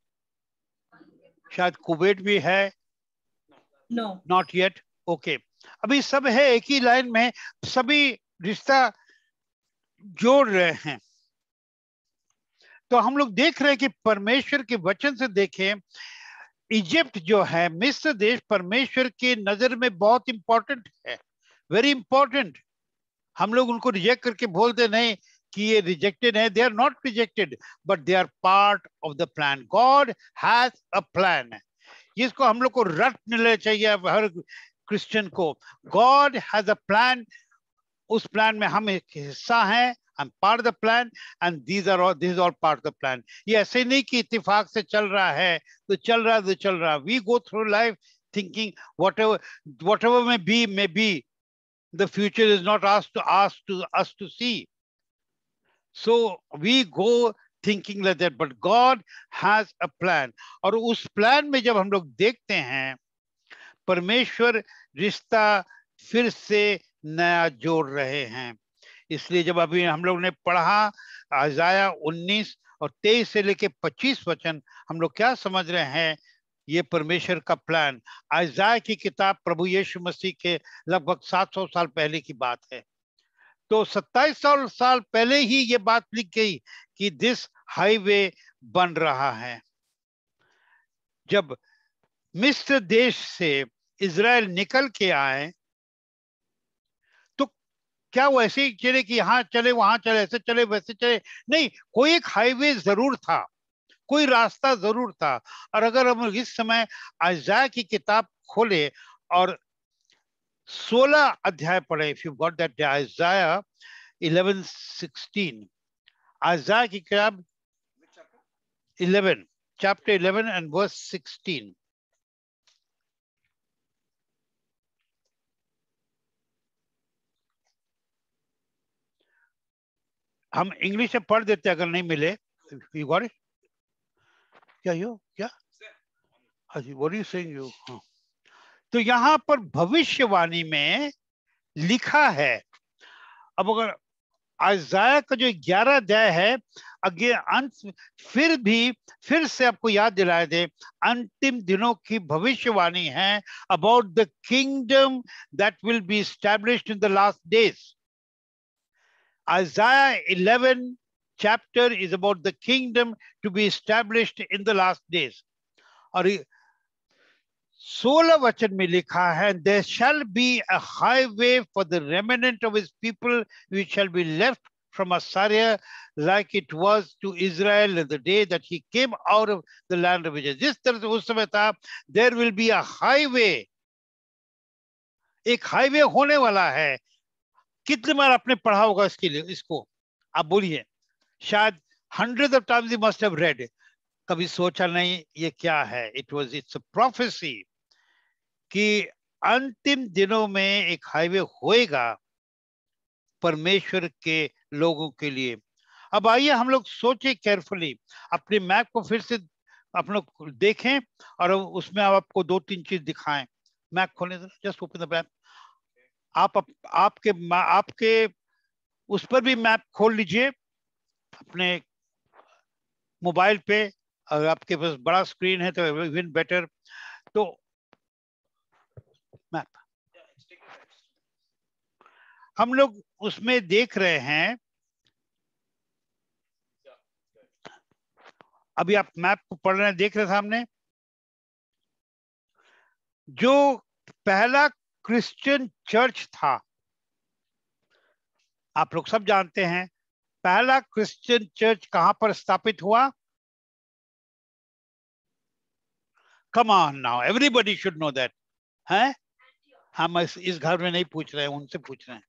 शायद कुबेट भी है नॉट येट ओके अभी सब है एक ही लाइन में सभी रिश्ता जोड़ रहे हैं तो हम लोग देख रहे हैं कि परमेश्वर के वचन से देखें इजिप्ट जो है मिस्र देश परमेश्वर के नजर में बहुत इंपॉर्टेंट है वेरी इंपॉर्टेंट हम लोग उनको रिजेक्ट करके बोलते नहीं कि ये रिजेक्टेड है they are not rejected but they are part of the plan God has a plan इसको हम लोग को रट मिलना चाहिए हर क्रिश्चियन को गॉड हैज अ प्लान उस प्लान में हम एक हिस्सा हैं I'm part of the plan and these are all this is all part of the plan. ये ऐसे नहीं कि इत्तेफाक से चल रहा है तो चल रहा तो चल रहा We go through life thinking whatever whatever may be may be the future is not asked to ask to us to see. So we go thinking like that but God has a plan और उस plan में जब हम लोग देखते हैं परमेश्वर रिश्ता फिर से नया जोड़ रहे हैं इसलिए जब अभी हम लोग ने पढ़ा आजाया 19 और 23 से लेके 25 वचन हम लोग क्या समझ रहे हैं ये परमेश्वर का प्लान आजाया की किताब प्रभु यीशु मसीह के लगभग 700 साल पहले की बात है तो सत्ताईस साल पहले ही ये बात लिख गई कि दिस हाईवे बन रहा है जब मिस्र देश से इसराइल निकल के आए क्या वो ऐसे ही चले कि यहाँ चले वहां चले ऐसे चले वैसे चले नहीं कोई एक हाईवे जरूर था कोई रास्ता जरूर था और अगर हम इस समय आजा की किताब खोले और 16 अध्याय पढ़े if you got that Isaiah 11:16 अज्जा की किताब 11 चैप्टर 11 एंड वर्स 16 हम इंग्लिश से पढ़ देते अगर नहीं मिले यू गॉट इट क्या यू क्या हाँ जी यू सेइंग यू हाँ तो यहाँ पर भविष्यवाणी में लिखा है अब अगर आजाया का जो ग्यारह अध्याय है अगे अंत फिर भी फिर से आपको याद दिलाए दे अंतिम दिनों की भविष्यवाणी है about the kingdom that will be establish in the last days Isaiah 11 chapter is about the kingdom to be established in the last days. और सोलह वचन में लिखा है there shall be a highway for the remnant of his from Assyria like it was to Israel in the day that he came out of the land of Egypt. This tarah there will be a highway. एक highway होने वाला है कितने बार आपने पढ़ा होगा इसके लिए इसको आप बोलिए शायद hundred of times you must have read कभी सोचा नहीं ये क्या है इट वाज इट्स प्रोफेसी कि अंतिम दिनों में एक हाईवे होएगा परमेश्वर के लोगों के लिए अब आइए हम लोग सोचे केयरफुली अपने मैप को फिर से आप लोग देखें और उसमें आप आपको दो तीन चीज दिखाएं मैप खोलें जस्ट ओपन द मैप आप, आपके आपके उस पर भी मैप खोल लीजिए अपने मोबाइल पे अगर आपके पास बड़ा स्क्रीन है तो इवन बेटर तो मैप हम लोग उसमें देख रहे हैं अभी आप मैप को पढ़ रहे हैं देख रहे सामने जो पहला क्रिश्चियन चर्च था आप लोग सब जानते हैं पहला क्रिश्चियन चर्च कहां पर स्थापित हुआ come on now everybody should know that है हम इस, इस घर में नहीं पूछ रहे हैं उनसे पूछ रहे हैं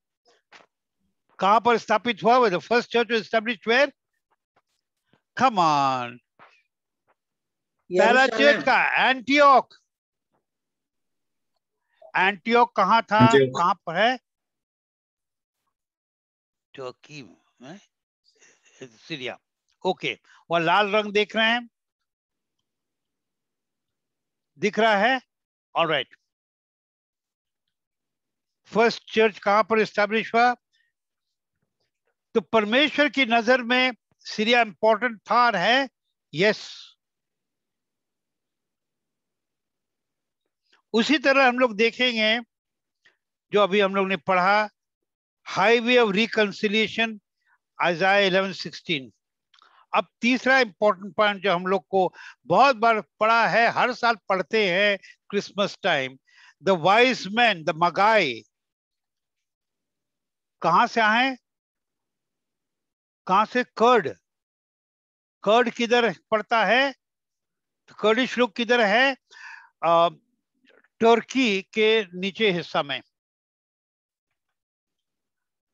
कहां पर स्थापित हुआ the first church establish where कमान पहला चर्च का एंटीओक एंटीओ कहाँ था कहाँ पर है टर्की में सीरिया ओके वह लाल रंग देख रहे हैं दिख रहा है और राइट फर्स्ट चर्च कहां पर स्टैब्लिश हुआ तो परमेश्वर की नजर में सीरिया इंपॉर्टेंट था है यस yes. उसी तरह हम लोग देखेंगे जो अभी हम लोग ने पढ़ा highway of reconciliation Isaiah sixteen अब तीसरा इंपॉर्टेंट पॉइंट जो हम लोग को बहुत बार पढ़ा है हर साल पढ़ते हैं Christmas time the wise man the magi कहा से आए कहा से कर्ड कर्ड किधर पड़ता है कर्डिश तो लोग किधर है टर्की के नीचे हिस्सा में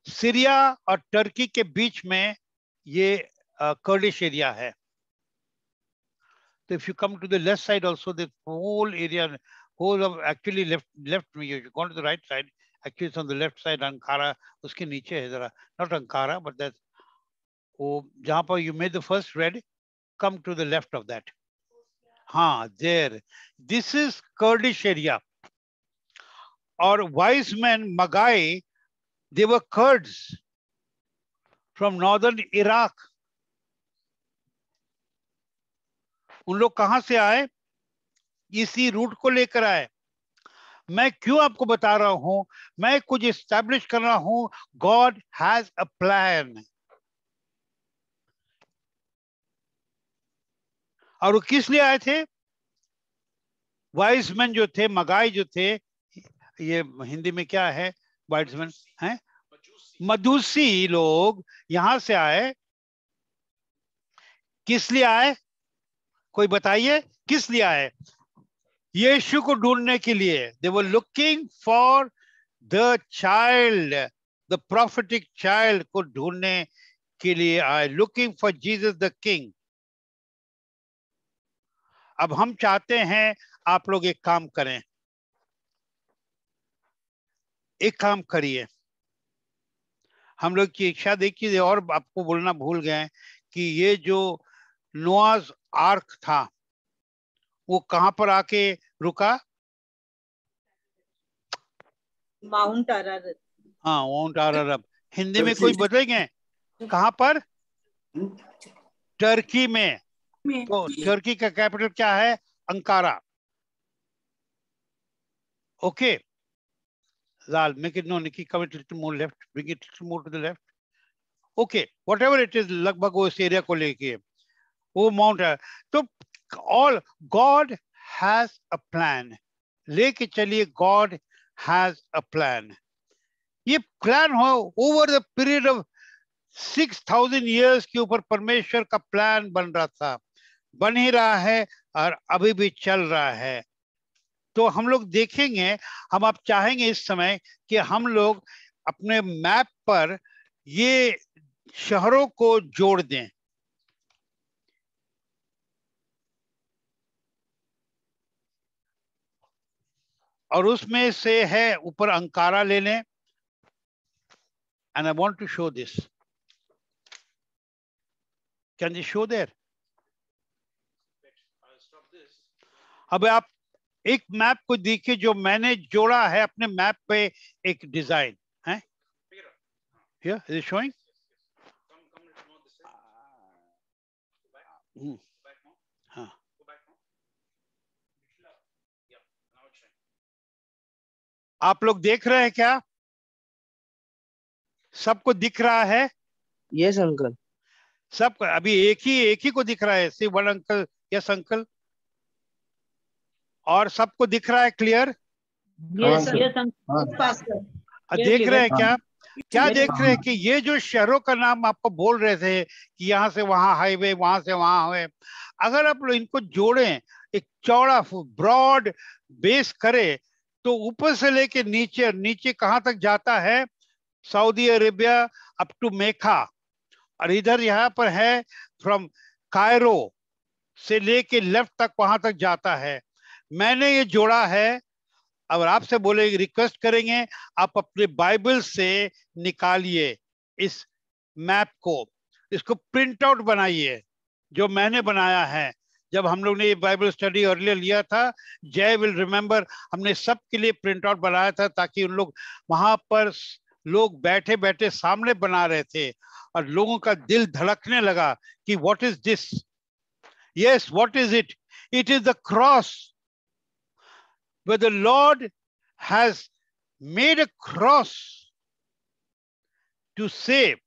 सीरिया और टर्की के बीच में ये कर्डिश एरिया है तो if you come to the left side also the whole area whole of actually left left में you go to the right side actually on the left side Ankara उसके नीचे है जरा नॉट अंकारा बट दैट वो जहां पर you made the first red come to the left of that हाँ there this is Kurdish area और wise man magi they were Kurds from northern Iraq उन लोग कहां से आए इसी रूट को लेकर आए मैं क्यों आपको बता रहा हूं मैं कुछ स्टैब्लिश कर रहा हूं गॉड हैज अ प्लान और वो किस लिए आए थे वाइसमैन जो थे मगाई जो थे ये हिंदी में क्या है वाइट्समैन है मदूसी लोग यहां से आए किस लिए आए कोई बताइए किस लिए आए यीशु को ढूंढने के लिए they were looking for the child the prophetic child को ढूंढने के लिए आए looking for Jesus the king अब हम चाहते हैं आप लोग एक काम करें एक काम करिए हम लोग की इच्छा देखिए और आपको बोलना भूल गए कि ये जो नोआज आर्क था वो कहाँ पर आके रुका माउंट आरारत हाँ माउंट आरारब हिंदी में कोई बदलेंगे कहां पर हम्म। टर्की में में तो तुर्की का कैपिटल क्या है अंकारा ओके लाल मेक इट नोन की come it little more left bring it little more to the left okay whatever it is लगभग वो इस एरिया को लेके वो माउंट है तो all God has a plan लेके चलिए गॉड हैज अ प्लान ये प्लान हो over the period of six thousand years के ऊपर परमेश्वर का प्लान बन रहा था बन ही रहा है और अभी भी चल रहा है तो हम लोग देखेंगे हम आप चाहेंगे इस समय कि हम लोग अपने मैप पर ये शहरों को जोड़ दें और उसमें से है ऊपर अंकारा ले लें and I want to show this can you show there अब आप एक मैप को देखिए जो मैंने जोड़ा है अपने मैप पे एक डिजाइन है hmm. हाँ। आप लोग देख रहे हैं क्या सबको दिख रहा है यस अंकल सब अभी एक ही एक ही को दिख रहा है सिर्फ वन अंकल यस अंकल और सबको दिख रहा है क्लियर हाँ, हाँ. देख रहे हैं क्या क्या देख रहे हैं कि ये जो शहरों का नाम आपको बोल रहे थे कि यहाँ से वहां हाईवे वहां से वहां हाईवे अगर आप लोग इनको जोड़ें एक चौड़ा ब्रॉड बेस करें तो ऊपर से लेके नीचे नीचे कहाँ तक जाता है Saudi Arabia up to Mecca और इधर यहाँ पर है फ्रॉम कायरो से लेके लेफ्ट तक वहां तक जाता है मैंने ये जोड़ा है अब आपसे बोले रिक्वेस्ट करेंगे आप अपने बाइबल से निकालिए इस मैप को इसको प्रिंट आउट बनाइए जो मैंने बनाया है जब हम लोग ने ये बाइबल स्टडी अर्लियर लिया था जय विल रिमेम्बर हमने सबके लिए प्रिंट आउट बनाया था ताकि उन लोग वहां पर लोग बैठे बैठे सामने बना रहे थे और लोगों का दिल धड़कने लगा कि what is this yes what is it it is the cross where the Lord has made a cross to save.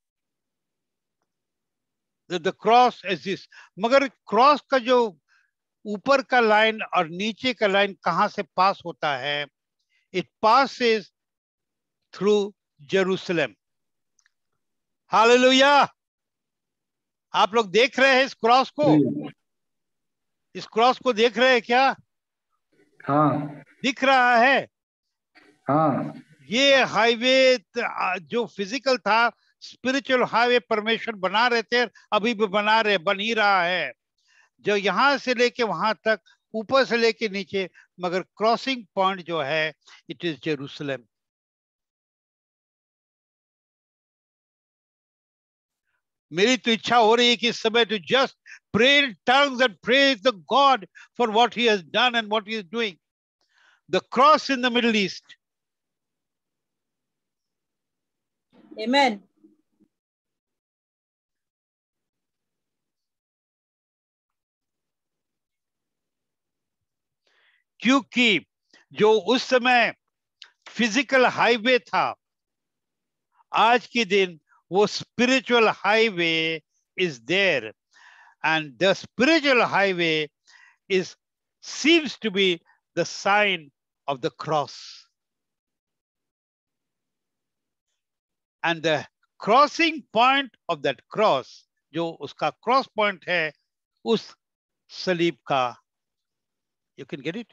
That the cross exists. मगर क्रॉस का जो ऊपर का लाइन और नीचे का लाइन कहां से पास होता है it pass is through Jerusalem hallelujah आप लोग देख रहे हैं इस क्रॉस को इस क्रॉस को देख रहे हैं क्या हाँ दिख रहा है हाँ ये हाईवे जो फिजिकल था स्पिरिचुअल हाईवे परमेश्वर बना रहे थे अभी भी बना रहे बन ही रहा है जो यहां से लेके वहां तक ऊपर से लेके नीचे मगर क्रॉसिंग पॉइंट जो है इट इज जेरूसलम मेरी तो इच्छा हो रही है कि इस समय to just pray terms and praise the God for what he has done and what he is doing the cross in the Middle East. Amen. क्योंकि जो उस समय फिजिकल हाईवे था आज के दिन वो spiritual highway is there and the spiritual highway is seems to be the sign of the cross. And the crossing point of that cross, jo uska cross point hai, us salib ka, you can get it?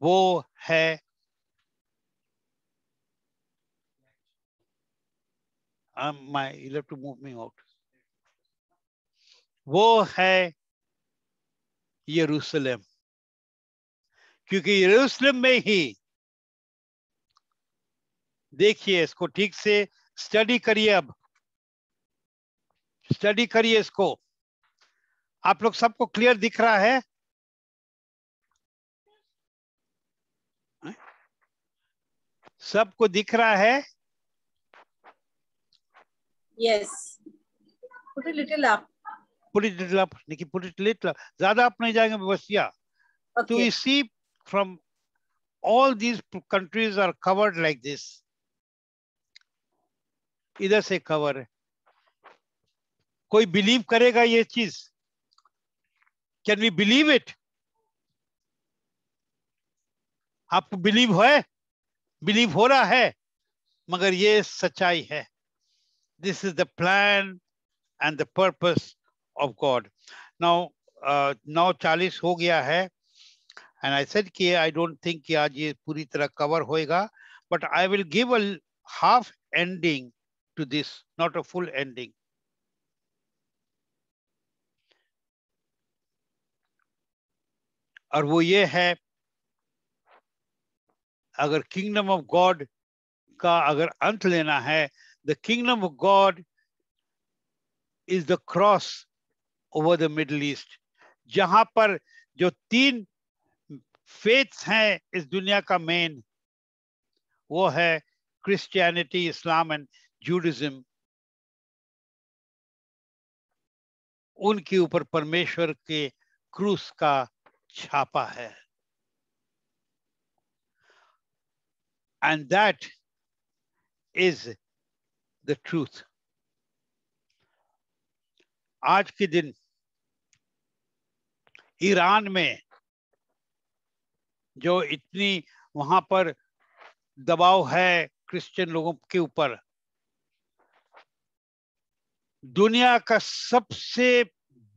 Wo hai Um, my, you have to move me out. Wo hai Jerusalem. क्योंकि यरूशलेम में ही देखिए इसको ठीक से study करिए अब study करिए इसको आप लोग सबको क्लियर दिख रहा है सबको दिख रहा है yes little up little up little ज्यादा अप नहीं जाएंगे बस या okay. तो इसी from all these countries are covered like this. इधर से कवर है कोई बिलीव करेगा ये चीज कैन वी बिलीव इट आपको बिलीव है बिलीव हो रहा है मगर ये सच्चाई है this is the plan and the purpose of God नौ नौ चालीस हो गया है एंड आई सेड कि आई डोंट थिंक कि आज ये पूरी तरह कवर होएगा but I will give a half ending to this not a full ending और वो ये है अगर किंगडम ऑफ गॉड का अगर अंत लेना है the kingdom of God is the cross over the Middle East जहां पर जो तीन फेथ्स हैं इस दुनिया का मेन वो है क्रिश्चियनिटी इस्लाम एंड जूडिज्म उनके ऊपर परमेश्वर के क्रूस का छापा है and that is the truth आज के दिन ईरान में जो इतनी वहां पर दबाव है क्रिश्चियन लोगों के ऊपर दुनिया का सबसे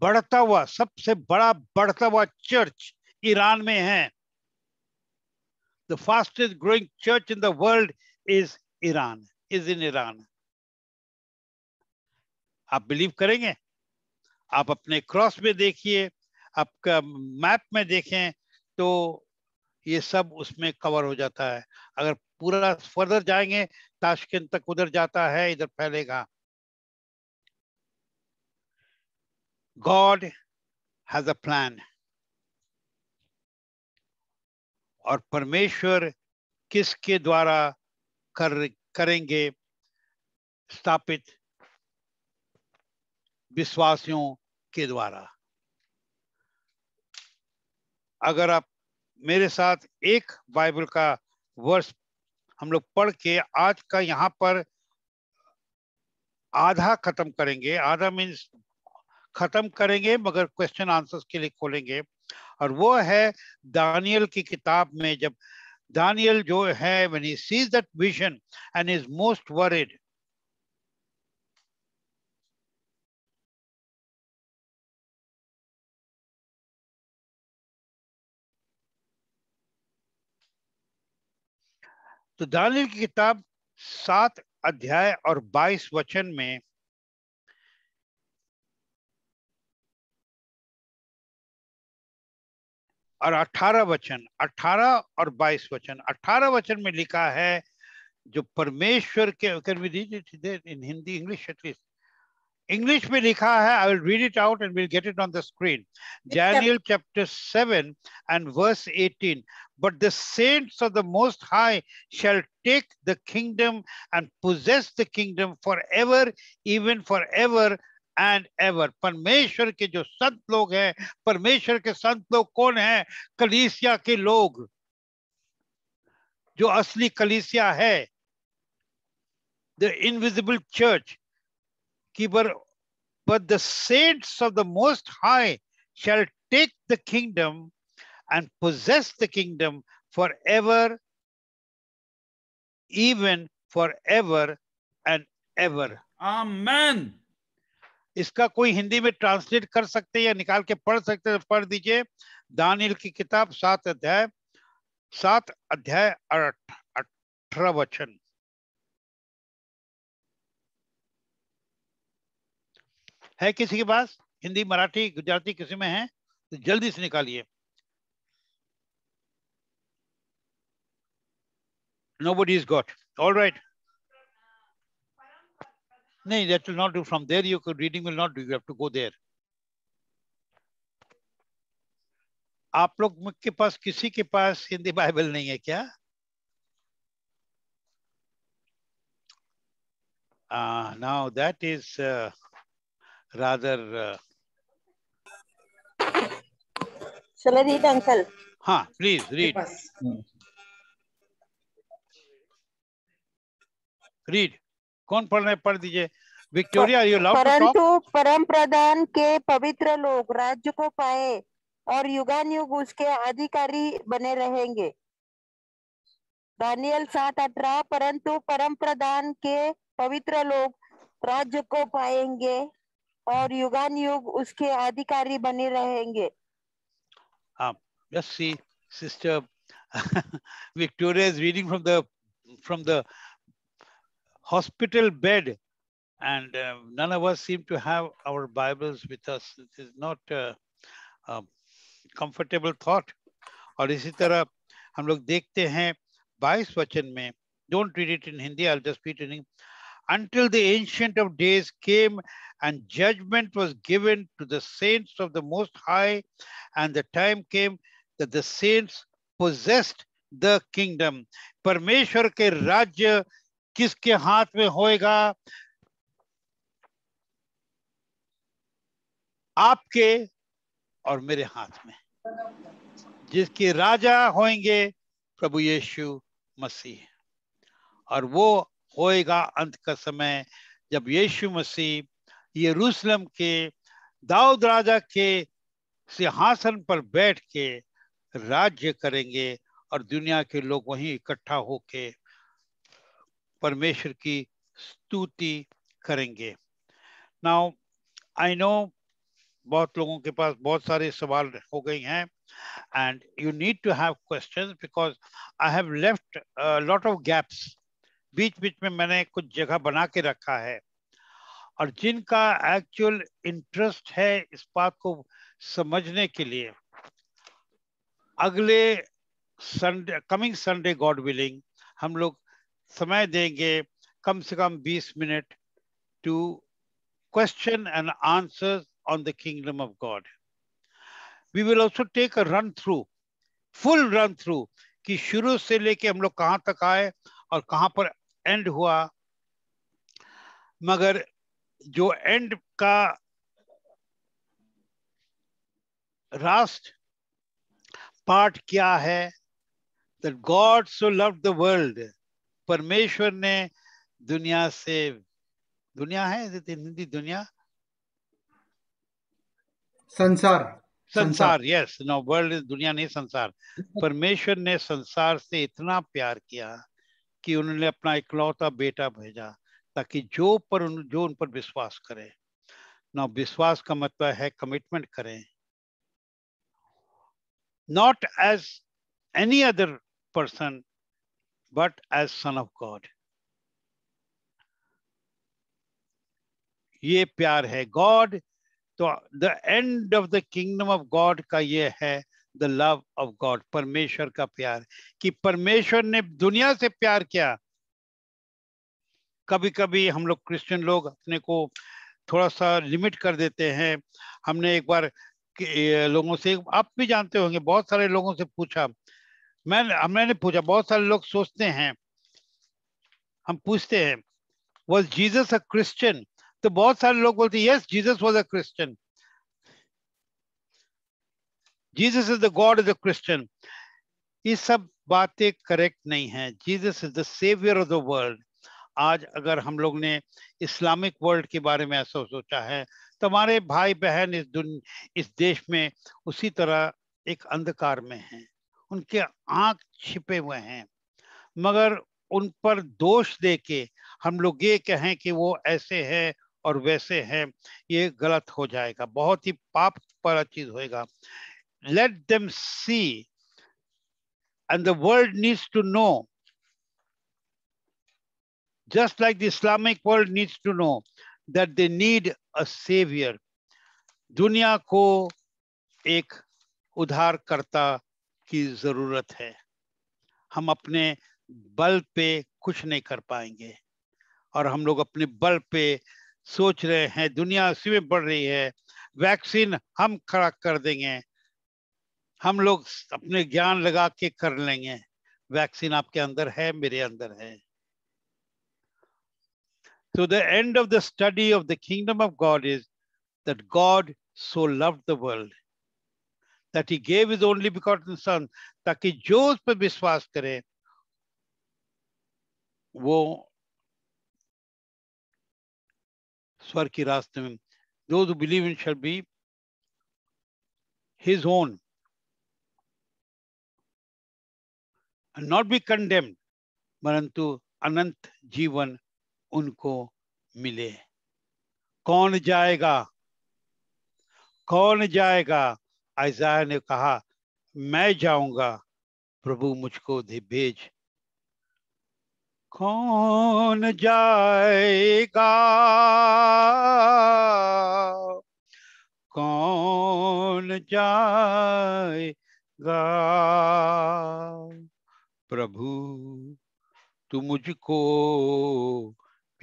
बढ़ता हुआ सबसे बड़ा बढ़ता हुआ चर्च ईरान में है the fastest growing church in the world is Iran is in Iran आप बिलीव करेंगे आप अपने क्रॉस में देखिए आपका मैप में देखें तो ये सब उसमें कवर हो जाता है अगर पूरा फर्दर जाएंगे ताशकंद तक उधर जाता है इधर फैलेगा गॉड हैज अ प्लान और परमेश्वर किसके द्वारा कर करेंगे स्थापित विश्वासियों के द्वारा अगर आप मेरे साथ एक बाइबल का वर्ष हम लोग पढ़ के आज का यहाँ पर आधा खत्म करेंगे आधा मीन्स खत्म करेंगे मगर क्वेश्चन आंसर्स के लिए खोलेंगे और वो है दानियल की किताब में जब दानियल जो है when he sees that vision and is most worried तो दानियल की किताब सात अध्याय और बाईस वचन में और अठारह वचन अठारह और बाईस वचन अठारह वचन में लिखा है जो परमेश्वर के can we read it in Hindi English at least English में लिखा है I will read it out and will get it on the screen Daniel chapter 7 and verse 18 but the the of the most high shall take the kingdom and possess the kingdom forever even forever and ever परमेश्वर के जो संत लोग हैं परमेश्वर के संत लोग कौन हैं कलीसिया के लोग जो असली कलीसिया है the invisible church keeper, but the saints of the Most High shall take the kingdom and possess the kingdom forever, even forever and ever. Amen. इसका कोई हिंदी में ट्रांसलेट कर सकते या निकाल के पढ़ सकते हैं पढ़ दीजिए दानिल की किताब सात अध्याय सात अध्याय अठारह वचन है किसी के पास हिंदी मराठी गुजराती किसी में है तो जल्दी से निकालिए nobody has got. All right. No, that will not do. From there, your reading will not do. You have to go there. आप लोग के पास किसी के पास हिंदी बाइबल नहीं है क्या now that is rather. Uh... Shall I read, Uncle? ha हाँ, Huh, please read. Hmm. Read. कौन पढ़ने पढ़ दीजिए विक्टोरिया यू लव परंतु परम प्रधान के पवित्र लोग राज्य को पाए और युगान युग उसके अधिकारी बने रहेंगे दानियल सात अठारह परंतु परम प्रधान के पवित्र लोग राज्य को पाएंगे और युगान युग उसके अधिकारी बने रहेंगे hospital bed and none of seem to have our Bibles with us this is not comfortable thought और इसी तरह हम लोग देखते हैं 22 वचन में don't read it in Hindi I will just read it in until the Ancient of Days came and judgment was given to the saints of the Most High, and the time came that the saints possessed the kingdom. Parmeshwar ke राज्य kiske haath mein होएगा Aapke aur mere haath mein. Jiske raja होंगे Prabhu Yeshu Masih, aur wo. होएगा अंत का समय जब यीशु मसीह यरूशलेम के दाऊद राजा के सिंहासन पर बैठ के राज्य करेंगे और दुनिया के लोग वहीं इकट्ठा होके परमेश्वर की स्तुति करेंगे नाउ आई नो बहुत लोगों के पास बहुत सारे सवाल हो गए हैं and you need to have questions because I have left lot of gaps बीच बीच में मैंने कुछ जगह बना के रखा है और जिनका एक्चुअल इंटरेस्ट है इस बात को समझने के लिए अगले Sunday coming Sunday God willing हम लोग समय देंगे कम से कम 20 minute to question and answers on the kingdom of God we will also take a run through full run through कि शुरू से लेके हम लोग कहाँ तक आए और कहाँ पर एंड हुआ मगर जो एंड का रास्ट पार्ट क्या है that God so love the world परमेश्वर ने दुनिया से दुनिया है तो हिंदी दुनिया संसार संसार यस नो वर्ल्ड दुनिया नहीं संसार परमेश्वर ने संसार से इतना प्यार किया कि उन्होंने अपना इकलौता बेटा भेजा ताकि जो पर उन जो उन पर विश्वास करें ना विश्वास का मतलब है कमिटमेंट करें not as any other person but as son of God ये प्यार है गॉड तो the end of the kingdom of God का ये है द लव ऑफ गॉड परमेश्वर का प्यार कि परमेश्वर ने दुनिया से प्यार किया कभी कभी हम लोग क्रिश्चियन लोग अपने को थोड़ा सा लिमिट कर देते हैं हमने एक बार लोगों से आप भी जानते होंगे बहुत सारे लोगों से पूछा मैं हमने पूछा बहुत सारे लोग सोचते हैं हम पूछते हैं वॉज जीजस अ क्रिश्चियन तो बहुत सारे लोग बोलते yes Jesus was a Christian Jesus is the God is a Christian ये सब बातें करेक्ट नहीं है Jesus is the saviour of the world आज अगर हम लोग ने इस्लामिक वर्ल्ड के बारे में ऐसा सोचा है तो हमारे भाई बहन इस दुन इस देश में उसी तरह एक अंधकार में हैं उनके आंख छिपे हुए हैं मगर उन पर दोष देके के हम लोग ये कहें कि वो ऐसे हैं और वैसे हैं ये गलत हो जाएगा बहुत ही पाप पर चीज होएगा let them see. And the world needs to know. Just like the Islamic world needs to know that they need a savior. duniya ko ek उधारकर्ता की जरूरत है हम अपने बल पे कुछ नहीं कर पाएंगे और हम लोग अपने बल पे सोच रहे हैं दुनिया उसी में बढ़ रही है वैक्सीन हम खड़ा कर देंगे हम लोग अपने ज्ञान लगा के कर लेंगे वैक्सीन आपके अंदर है मेरे अंदर है तो the end of the study of the kingdom of God is that God so love the world that he gave is only because son ताकि जो उस पर विश्वास करे वो स्वर की रास्ते में दो believe in shall be his own not be be परंतु अनंत जीवन उनको मिले कौन जाएगा कौन जाएगा आइजाया ने कहा मैं जाऊंगा प्रभु मुझको भेज कौन जाएगा कौन जाएगा प्रभु तू मुझको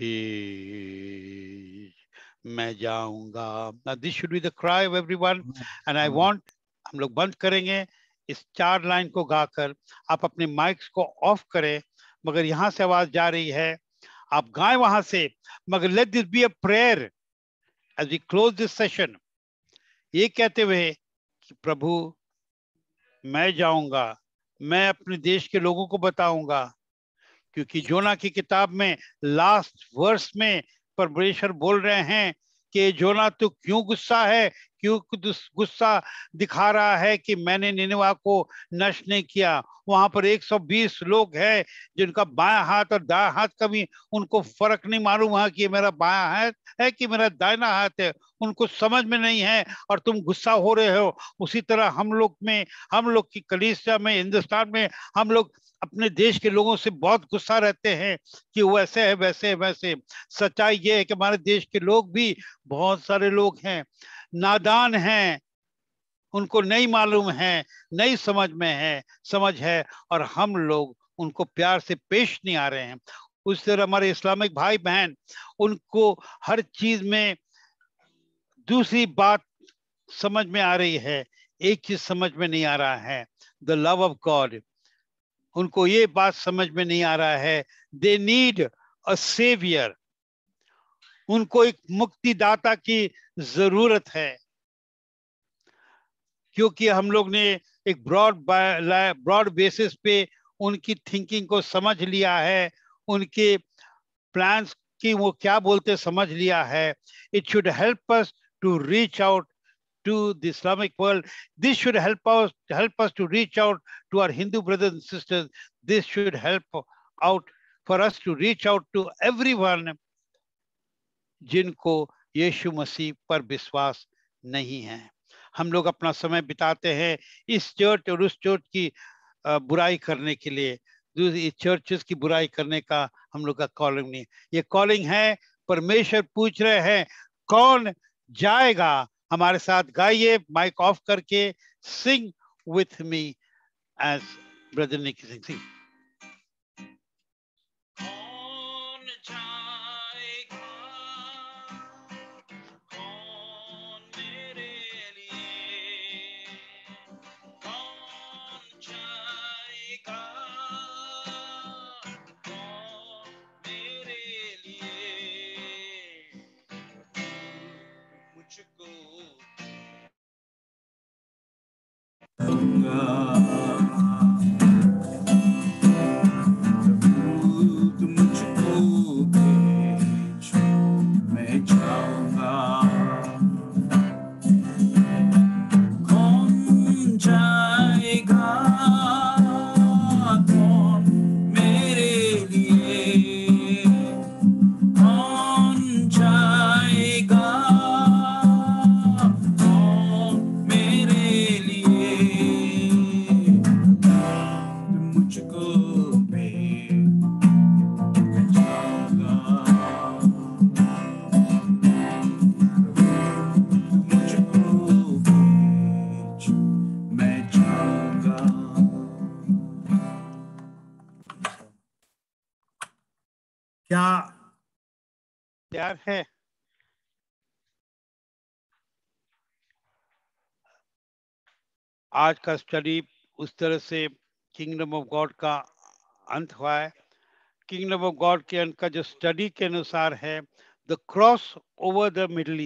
भेज मैं जाऊंगा this should be the cry of of everyone and I mm-hmm. हम लोग बंद करेंगे इस चार लाइन को गाकर आप अपने माइक्स को ऑफ करें मगर यहां से आवाज जा रही है आप गाएं वहां से मगर let this be a prayer as we close this session ये कहते हुए कि प्रभु मैं जाऊंगा मैं अपने देश के लोगों को बताऊंगा क्योंकि जोना की किताब में लास्ट वर्स में परमेश्वर बोल रहे हैं कि जोना तू क्यों गुस्सा है क्यों गुस्सा दिखा रहा है कि मैंने निनवा को नष्ट नहीं किया वहां पर 120 लोग हैं जिनका बाया हाथ और दाया हाथ का भी उनको फर्क नहीं मालूम है कि मेरा बाया हाथ है कि मेरा दायना हाथ है उनको समझ में नहीं है और तुम गुस्सा हो रहे हो उसी तरह हम लोग में हम लोग की कलिसिया में हिंदुस्तान में हम लोग अपने देश के लोगों से बहुत गुस्सा रहते हैं कि वो वैसे है वैसे है वैसे सच्चाई ये है कि हमारे देश के लोग भी बहुत सारे लोग हैं नादान हैं उनको नहीं मालूम है नहीं समझ में है समझ है और हम लोग उनको प्यार से पेश नहीं आ रहे हैं उस तरह हमारे इस्लामिक भाई बहन उनको हर चीज में दूसरी बात समझ में आ रही है एक चीज समझ में नहीं आ रहा है द लव ऑफ गॉड उनको ये बात समझ में नहीं आ रहा है दे नीड अ सेवियर उनको एक मुक्तिदाता की जरूरत है क्योंकि हम लोग ने एक ब्रॉड ब्रॉड बेसिस पे उनकी थिंकिंग को समझ लिया है उनके प्लान्स की वो क्या बोलते समझ लिया है it should help us to reach out to the Islamic world this should help help us to reach out to our Hindu brothers and sisters this should help out for us to reach out to every one जिनको यीशु मसीह पर विश्वास नहीं है हम लोग अपना समय बिताते हैं इस चर्च और उस चर्च की बुराई करने के लिए दूसरी चर्चेस की बुराई करने का हम लोग का कॉलिंग नहीं ये कॉलिंग है परमेश्वर पूछ रहे हैं कौन जाएगा हमारे साथ गाइए माइक ऑफ करके sing with me as brother Nicky Singh Singh uh, आज का स्टडी उस तरह से किंगडम ऑफ गॉड का अंत हुआ है किंगडम ऑफ गॉड के अंत का जो स्टडी के अनुसार है the cross over the middle